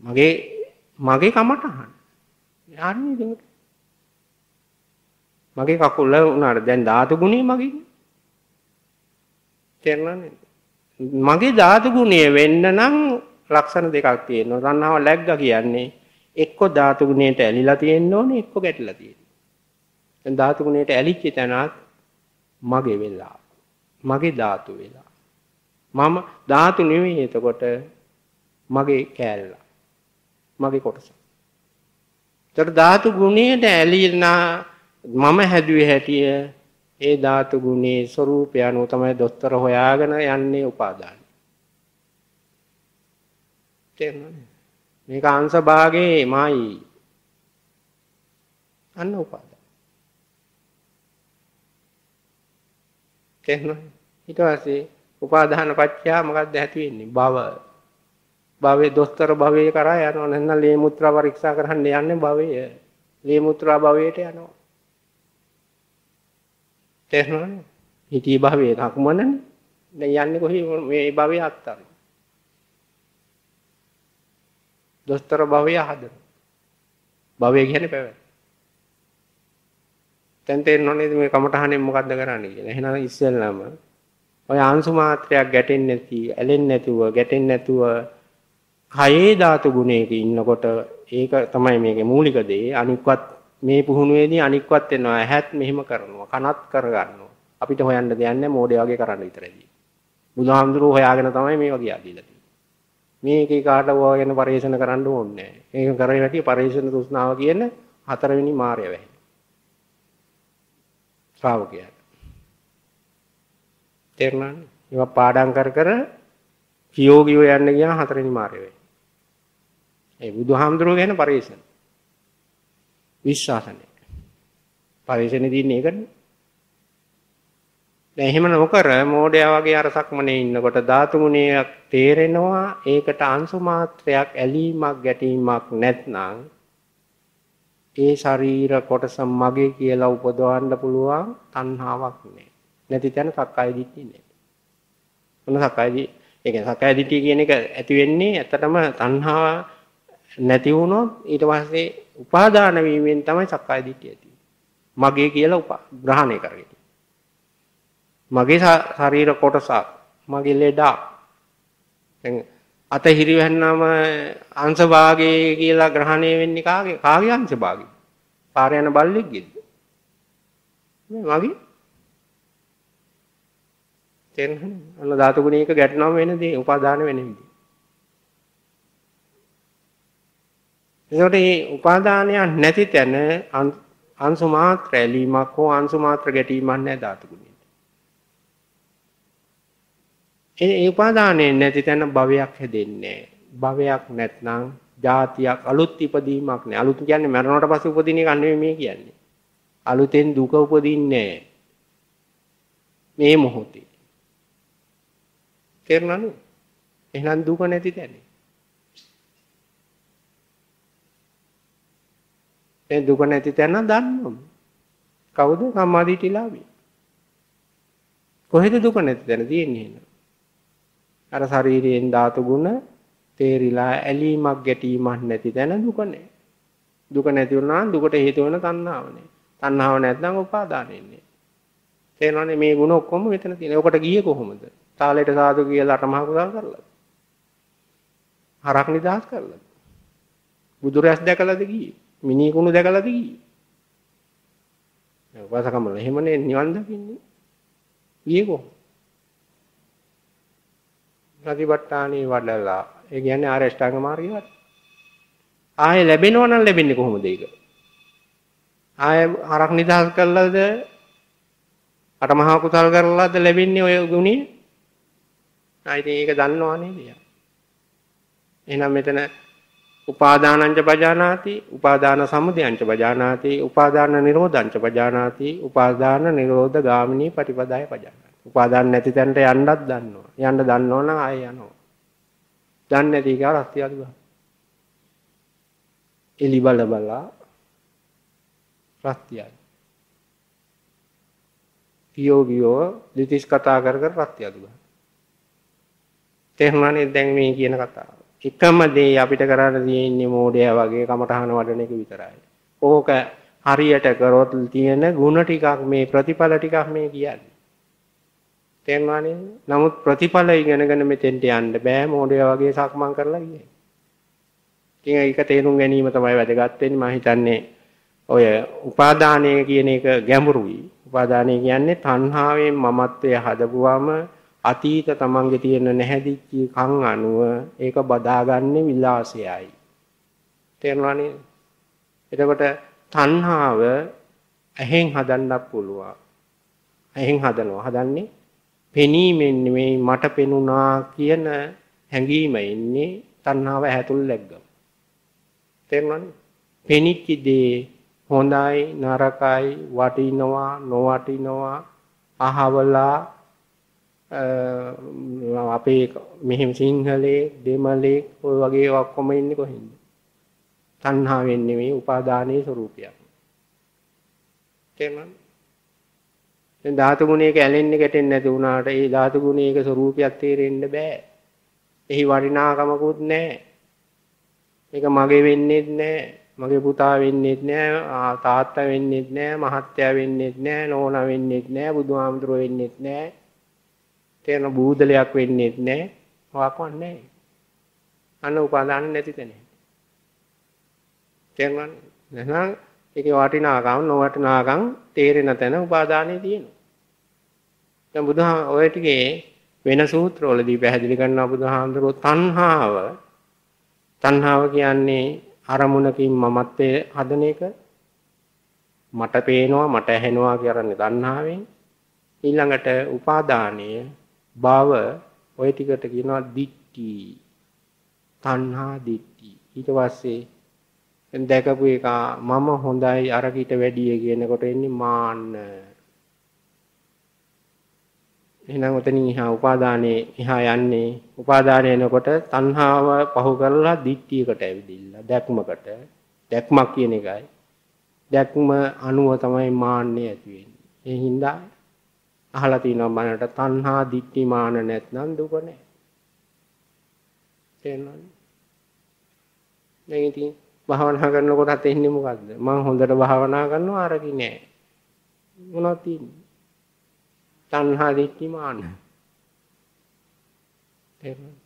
මගේ මගේ කමටහන. යන්නේ මගේ කකුල උනාට දැන් ධාතු ගුණේ මගේ තේරෙනවද? මගේ ධාතු ගුණය වෙන්න නම් ලක්ෂණ දෙකක් තියෙනවා. තණ්හාව ලැග්ගා කියන්නේ එක්ක ධාතු ගුණයට ඇලිලා තියෙන්න ඕනේ, එක්ක ගැටිලා තියෙන්න. දැන් ධාතු ගුණයට ඇලිච්ච තැනත් මගේ වෙලා. මගේ ධාතු වෙලා. මම ධාතු නෙවෙයි එතකොට මගේ කෑල්ල. මගේ කොටස. ඒතර ධාතු ගුණයට ඇලිලා මම හැදුවේ හැටිය ඒ ධාතු ගුණේ ස්වરૂපය අනුව තමයි දොස්තර හොයාගෙන යන්නේ උපාදාන. තේරෙනවද? මේක අංශ භාගයේමයි. අන්න උපාදාන. තේරෙනවද? ඊට පස්සේ උපාදාන පත්‍යා මොකද්ද ඇති වෙන්නේ? භව. භවයේ දොස්තර භවයේ කරා යනවා නැත්නම් ලේ මුත්‍රා පරීක්ෂා කරන්න යන්නේ භවය. ලේ මුත්‍රා භවයට යනවා. තේරෙනවද? හිතී භවයේ එකක් මොනනේ? දැන් යන්නේ කොහේ මේ භවයේ අත්තර. දොස්තර භවය හදන. භවය කියන්නේ පැවැත්ම. දැන් තේරෙනවනේ මේ කමටහනේ මොකද්ද කරන්නේ කියලා. එහෙනම් ඉස්සෙල්ලාම ඔය අංශු මාත්‍රයක් ගැටෙන්නේ නැති, ඇලෙන්නේ නැතුව, ගැටෙන්නේ නැතුව කයේ ධාතු ගුණයක ඉන්නකොට ඒක තමයි මේකේ මූලික දේ. අනික්වත් මේ පුහුණුවේදී අනික්වත් වෙනවා ඇහත් මෙහෙම කරනවා කනත් කරගන්නවා අපිට හොයන්න දෙයක් නැහැ මෝඩය වගේ කරන්න විතරයි බුදුහාමුදුරුවෝ හොයාගෙන තමයි මේ වගේ ආදීලා තියෙන්නේ මේක කාට වෝ ගැන පරිශන කරන්න ඕනේ නැහැ ඒක කරේ නැති පරිශන තෘෂ්ණාව කියන හතරවෙනි මාර්ය වෙයි ශ්‍රාවකයා තේරුණානේ ඒවා පාඩම් කර කර කියෝගියෝ යන්න ගියා හතරවෙනි මාර්ය වෙයි ඒ බුදුහාමුදුරුවෝ ගැන පරිශන විශ්වාස නැහැ. පරිශ්‍රණේ දින්නේ ඒකනේ. දැන් එහෙම නොකර මෝඩයා වගේ අර සක්මනේ ඉන්නකොට ධාතු ගුණයක් තේරෙනවා ඒකට අංශු මාත්‍රයක් ඇලීමක් ගැටීමක් නැත්නම් ඒ ශරීර කොටස මගේ කියලා උපදවන්න පුළුවන් තණ්හාවක් නැහැ. නැති තැන සක්කාය දිට්ඨිය නැහැ. මොන සක්කාය දිට්ඨිය? ඒ කියන්නේ සක්කාය දිට්ඨිය කියන එක ඇති වෙන්නේ ඇත්තටම තණ්හාව නැති වුණොත් ඊට පස්සේ උපාදාන වීමෙන් තමයි සක්කාය දිට්ඨිය ඇති මගේ කියලා උපා ග්‍රහණය කරගෙන මගේ ශරීර කොටසක් මගේ ලෙඩක් දැන් අත හිරිවැන්නාම අංශ භාගයේ කියලා ග්‍රහණය වෙන්නේ කාගේ කාගේ අංශ භාගයේ පාර යන බල්ලෙක්ගේද මේ වගේ තෙන් අල්ල ධාතු ගුණයක ගැටෙනම වෙන දේ උපාදාන වෙන විදිහ එතකොට මේ උපාදානයක් නැති තැන අංශු මාත්‍ර ඇලීමක් හෝ අංශු මාත්‍ර ගැටීමක් නැහැ ධාතු ගුණයට. ඒ උපාදානයේ නැති තැන භවයක් හැදෙන්නේ භවයක් නැත්නම් ජාතියක් අලුත් ඉපදීමක් නෑ. අලුත් කියන්නේ මරණයට පස්සේ උපදින එක නෙවෙයි මේ කියන්නේ. අලුතෙන් දුක උපදින්නේ මේ මොහොතේ. තේරුණාද? එහෙනම් දුක නැති තැනේ. දැන් දුක නැති තැන දන්නවම. කවුද? සම්මාදිටිලාභී. කොහෙද දුක නැති තැන තියෙන්නේ එහෙනම්? අර ශරීරයෙන් ධාතු ගුණ තේරිලා ඇලීමක් ගැටීමක් නැති තැන දුක නැහැ. දුක නැති වුණා නම් දුකට හේතු වෙන තණ්හාව නේ. තණ්හාව නැත්නම් උපාදානෙන්නේ. තේරෙනවනේ මේ ගුණ ඔක්කොම මෙතන තියෙනවා. ඔකට ගියේ කොහොමද? තාලයට සාදු කියලා අටමහ කුසල් කරලා. හරක් නිදහස් කරලා. බුදුරැස් දැකලාද ගියේ? මිනී කුණු දැකලාද ගියේ? උපාසකම්මල එහෙමනේ නිවන් දකින්නේ. ගියේ කොහොමද? ප්‍රතිපත්තානේ වඩලා ඒ කියන්නේ ආරෂ්ඨාංග මාර්ගය වඩ. ආයේ ලැබෙනව නම් ලැබෙන්නේ කොහොමද ඒක? ආයේ හරක් නිදහස් කළාද? අටමහා කුසල් කරලාද ලැබෙන්නේ ඔය ගුණේ? ආ ඉතින් ඒක දන්නවනේ. එහෙනම් මෙතන උපාදානංච පජානාති උපාදාන සමුදයංච පජානාති උපාදාන නිරෝධංච පජානාති උපාදාන නිරෝධ ගාමිනී පටිපදාය පජානාති උපාදාන නැති තැනට යන්නත් දන්නවා යන්න දන්නෝ නම් ආයෙ යනවා දන්නේ නැති එක රස්තියක් ගන්න එලි බල බලා රස්තියයි පියෝ පියෝ ලිතිස් කතා කර කර රස්තියක් ගන්න තේරුණානේ දැන් මේ කියන කතාව එකම දේ අපිට කරන්න තියෙන්නේ මෝඩයා වගේ කමටහන වඩන එක විතරයි. ඕක හරියට කරොත් තියෙන ಗುಣ ටිකක් මේ ප්‍රතිඵල ටිකක් මේ කියන්නේ. තේරුණානේ? නමුත් ප්‍රතිඵල ඉගෙනගෙන මෙතෙන්ට යන්න බෑ මෝඩයා වගේ සක්මන් කරලා ගියේ. ඉතින් ඒක තේරුම් ගැනීම තමයි වැදගත් වෙන්නේ. මම හිතන්නේ ඔය උපාදානය කියන එක ගැඹුරුයි. උපාදානය කියන්නේ තණ්හාවෙන් මමත්වයේ හදපුවාම අතීත තමන්ගේ තියෙන නැහැදිච්ච කන් අනුව ඒක බදාගන්නේ විලාසයයි. තේරුණා නේද? එතකොට තණ්හාව ඇහෙන් හදන්නත් පුළුවන්. ඇහෙන් හදනවා. හදන්නේ පෙනීමෙන් නෙමෙයි මට පෙනුණා කියන හැඟීම එන්නේ තණ්හාව ඇතුල් ලැබගම. තේරුණා නේද? පෙනිච්ච දේ හොඳයි නරකයි වටිනවා නොවටිනවා අහවලා අපේ මෙහෙම සිංහලේ දෙමලේ ඔය වගේ ඔක්කොම ඉන්නේ කොහෙන්ද? තණ්හාවෙන් නෙමෙයි උපාදානයේ ස්වરૂපයක්. තේරුණාද? දැන් ධාතු ගුණයක ඇලෙන්නේ ගැටෙන්නේ නැති වුණාට ඒ ධාතු ගුණයක ස්වરૂපයක් තේරෙන්න බෑ. එහි වටිනාකමකුත් නැහැ. මේක මගේ වෙන්නේත් නැහැ. මගේ පුතා වෙන්නේත් නැහැ. තාත්තා වෙන්නේත් නැහැ. මහත්තයා වෙන්නේත් නැහැ. නෝනා වෙන්නේත් නැහැ. බුදුහාමුදුරුවෝ වෙන්නේත් නැහැ. තේරෙන බූදලයක් වෙන්නේ නැහැ. මොකක්වත් නැහැ. අන්න උපාදාන නැති තැන. තේරුණාද? එහෙනම් ඒකේ වටිනාකම් නොවටිනාකම් තේරෙන තැන උපාදානේ තියෙනවා. දැන් බුදුහා ඔය ටිකේ වෙන සූත්‍රවලදී පැහැදිලි කරනවා බුදුහාඳුරෝ තණ්හාව තණ්හාව කියන්නේ අරමුණකින් මමත්වයේ හදන එක මට පේනවා මට ඇහෙනවා කියන්නේ තණ්හාවෙන් ඊළඟට උපාදානය බව ওই ටිකට කියනවා දික්ටි තණ්හා දික්ටි ඊට පස්සේ දැකපු එක මම හොඳයි අරකිට වැඩිය කියනකොට එන්නේ මාන්න එහෙනම් උතනින් එහා උපාදානයේ එහා යන්නේ උපාදානය එනකොට තණ්හාව පහු කරලා දික්තියකට ඇවිදිලා දැක්මකට දැක්මක් කියන එකයි දැක්ම අනුව තමයි මාන්නේ ඇති වෙන්නේ ඒ හින්දා අහලා තිනවා මනට තණ්හා දික්ටි මාන නැත්නම් දුක නැහැ. තේරෙනවද? දැන් ඉතින් භාවනා කරනකොටත් එන්නේ මොකද්ද? මම හොඳට භාවනා කරනවා අරකි නෑ. මොනවද තියෙන්නේ? තණ්හා දික්ටි මාන. තේරෙනවද?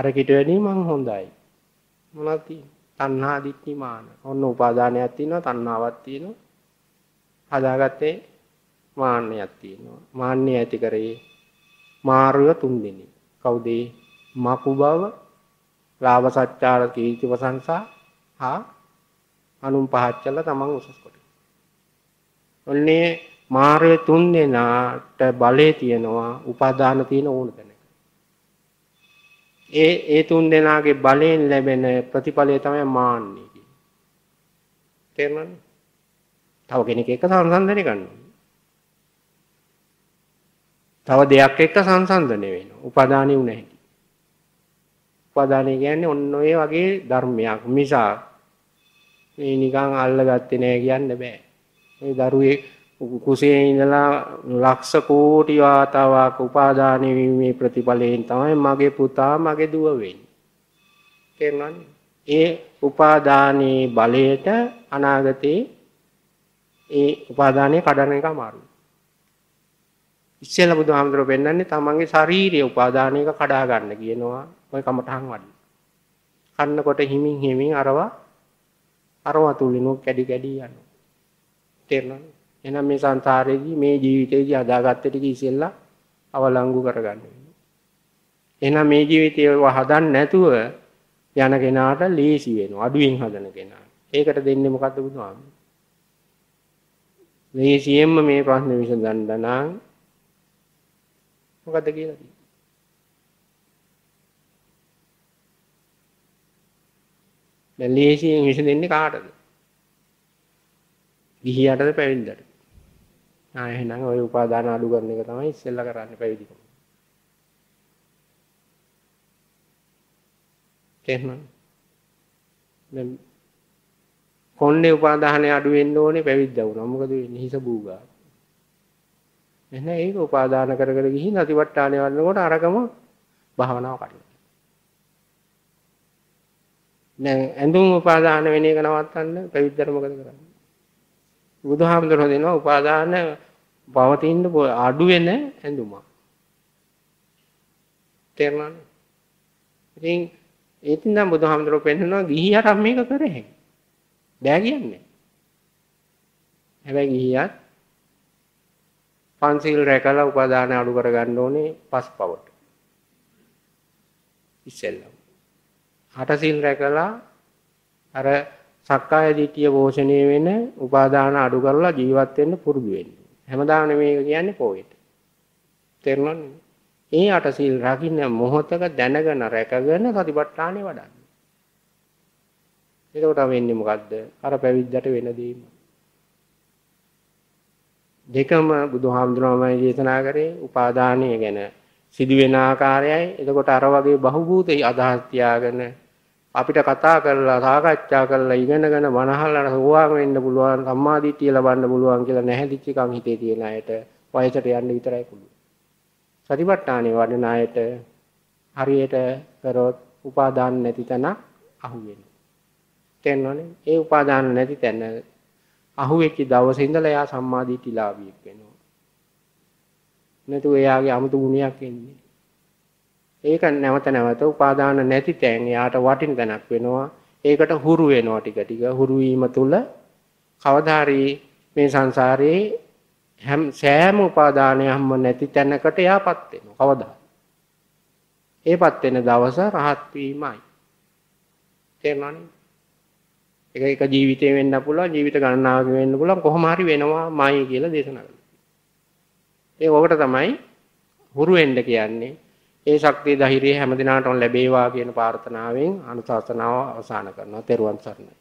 අරකිට වැඩි මං හොඳයි. මොනවද තියෙන්නේ? තණ්හා දික්ටි මාන. ඔන්න උපාදානයක් තියෙනවා, තණ්හාවක් තියෙනවා. හදාගත්තේ මාන්නයක් තියෙනවා. මාන්නය ඇති කරේ මාර්ග තුන්දෙනි. කවුද? මකු බව, ලාභ සත්‍යාර කීර්ති ප්‍රශංසා හා අනුන් පහත් කළා තමන් උසස් කොට. ඔන්නේ මාර්ග තුන් දෙනාට බලේ තියෙනවා, උපාදාන තියෙන ඕන තැනක. ඒ ඒ තුන් දෙනාගේ බලයෙන් ලැබෙන ප්‍රතිඵලය තමයි මාන්නේ කියන්නේ. තේරුණානේ? තව කෙනෙක් එක්ක සංසන්දනය කරනවා. තව දෙයක් එක්ක සංසන්දනය වෙනවා. උපාදානෙ උනේ හැටි. උපාදානෙ කියන්නේ ඔන්න ඔය වගේ ධර්මයක් මිසා මේ නිකන් අල්ලගත්තේ නෑ කියන්න බෑ. මේ දරුවේ කුසේ ඉඳලා ලක්ෂ කෝටි වාතාවක් උපාදානෙ වීමේ ප්‍රතිඵලයෙන් තමයි මගේ පුතා මගේ දුව වෙන්නේ. තේරුණානේ? ඒ උපාදානයේ බලයට අනාගතේ ඒ උපාදානය කඩන එක අමාරුයි. ඉස්සෙල්ලා බුදුහාමුදුරුවෝ පෙන්වන්නේ තමන්ගේ ශාරීරික උපාදානයක කඩා ගන්න කියනවා ওই කමටහන් වඩින්. කන්නකොට හිමින් හිමින් අරවා අරවා තුලිනු කැඩි කැඩි යනවා. තේරෙනවද? එහෙනම් මේ සංසාරේදී මේ ජීවිතේදී අදාගත්ත ටික ඉස්සෙල්ලා අවලංගු කරගන්න වෙනවා. එහෙනම් මේ ජීවිතේ හදන්න නැතුව යන කෙනාට ලේසි වෙනවා අඩුවෙන් හදන කෙනා. ඒකට දෙන්නේ මොකද්ද බුදුහාමුදුරුවෝ? ලේසියෙන්ම මේ ප්‍රශ්නේ විසඳන්න නම් මොකද කියලා තියෙන්නේ? දැන් ලේසියෙන් විසඳෙන්නේ කාටද? ගිහියටද පැවිද්දට? ආ එහෙනම් ওই උපාදාන අඩු කරන එක තමයි ඉස්සෙල්ලා කරන්න පැවිදිකම. තේරුණාද? දැන් කොන්නේ උපාදානය අඩු වෙන්න ඕනේ පැවිද්ද වුණා. මොකද වෙන්නේ? හිස බූගා. එන්න ඒක උපාදාන කර කර ගිහින් අතිවට්ටාණය වන්නකොට අරගම භාවනාව කඩනවා. දැන් ඇඳුම් උපාදාන වෙන එක නවත්තන්න පැවිද්දර මොකද කරන්නේ? බුදුහාමුදුරුවෝ දෙනවා උපාදාන පවතින අඩු වෙන ඇඳුම. තේරුණාද? ඉතින් ඒකින් නම් බුදුහාමුදුරුවෝ පෙන්නනවා ගිහියරම් මේක කරේ. බෑ කියන්නේ. හැබැයි ගියත් පන්සිල් රැකලා උපාදාන අඩු කරගන්න ඕනේ පස්පවට. ඉස්සෙල්ලම. අටසිල් රැකලා අර සක්කාය දිට්ඨිය පෝෂණය වෙන උපාදාන අඩු කරලා ජීවත් වෙන්න පුරුදු වෙන්න. හැමදාම මේක කියන්නේ පොයට. තේරුණානේ? ඒ අටසිල් රකින්න මොහොතක දැනගෙන රැකගෙන සතිපට්ඨානෙ වඩන්න. එතකොට වෙන්නේ මොකද්ද? අර පැවිද්දට වෙන දේම. දෙකම බුදුහාමුදුරුවෝමයි දේශනා කරේ උපාදානය ගැන සිදුවෙන ආකාරයයි. එතකොට අර වගේ බහුබූතේ අදහස් තියාගෙන අපිට කතා කරලා සාකච්ඡා කරලා ඉගෙනගෙන මනහල්ලා හොවාගෙන ඉන්න පුළුවන් සම්මාදිටිය ලබන්න පුළුවන් කියලා නැහැදිච්ච එකන් හිතේ තියෙන අයට වයසට යන්න විතරයි පුළුවන්. සතිපට්ඨානේ වඩන අයට හරියට කරොත් උපාදාන නැති තැන අහුවෙනවා. තේන්නවනේ ඒ උපාදාන නැති තැන අහුවෙච්ච දවසේ ඉඳලා එයා සම්මාදිටිලාභියෙක් වෙනවා නැතු එයාගේ 아무තු ගුණයක් එන්නේ ඒක නැවත නැවත උපාදාන නැති තැන් එයාට වටින තැනක් වෙනවා ඒකට හුරු වෙනවා ටික ටික හුරු වීම තුල කවදාරි මේ සංසාරේ හැම සෑම උපාදානයක්ම නැති තැනකට එයාපත් වෙනවා කවදා ඒපත් වෙන දවස රහත් වීමයි තේරුණානේ එක එක ජීවිතේ වෙන්න පුළුවන් ජීවිත ගණනාවක වෙන්න පුළුවන් කොහොම හරි වෙනවා මයි කියලා දේශනා කරනවා. ඒ ඔකට තමයි හුරු වෙන්න කියන්නේ. ඒ ශක්තිය ධෛර්යය හැමදිනාටම ලැබේවා කියන ප්‍රාර්ථනාවෙන් අනුශාසනාව අවසන් කරනවා. තෙරුවන් සරණයි.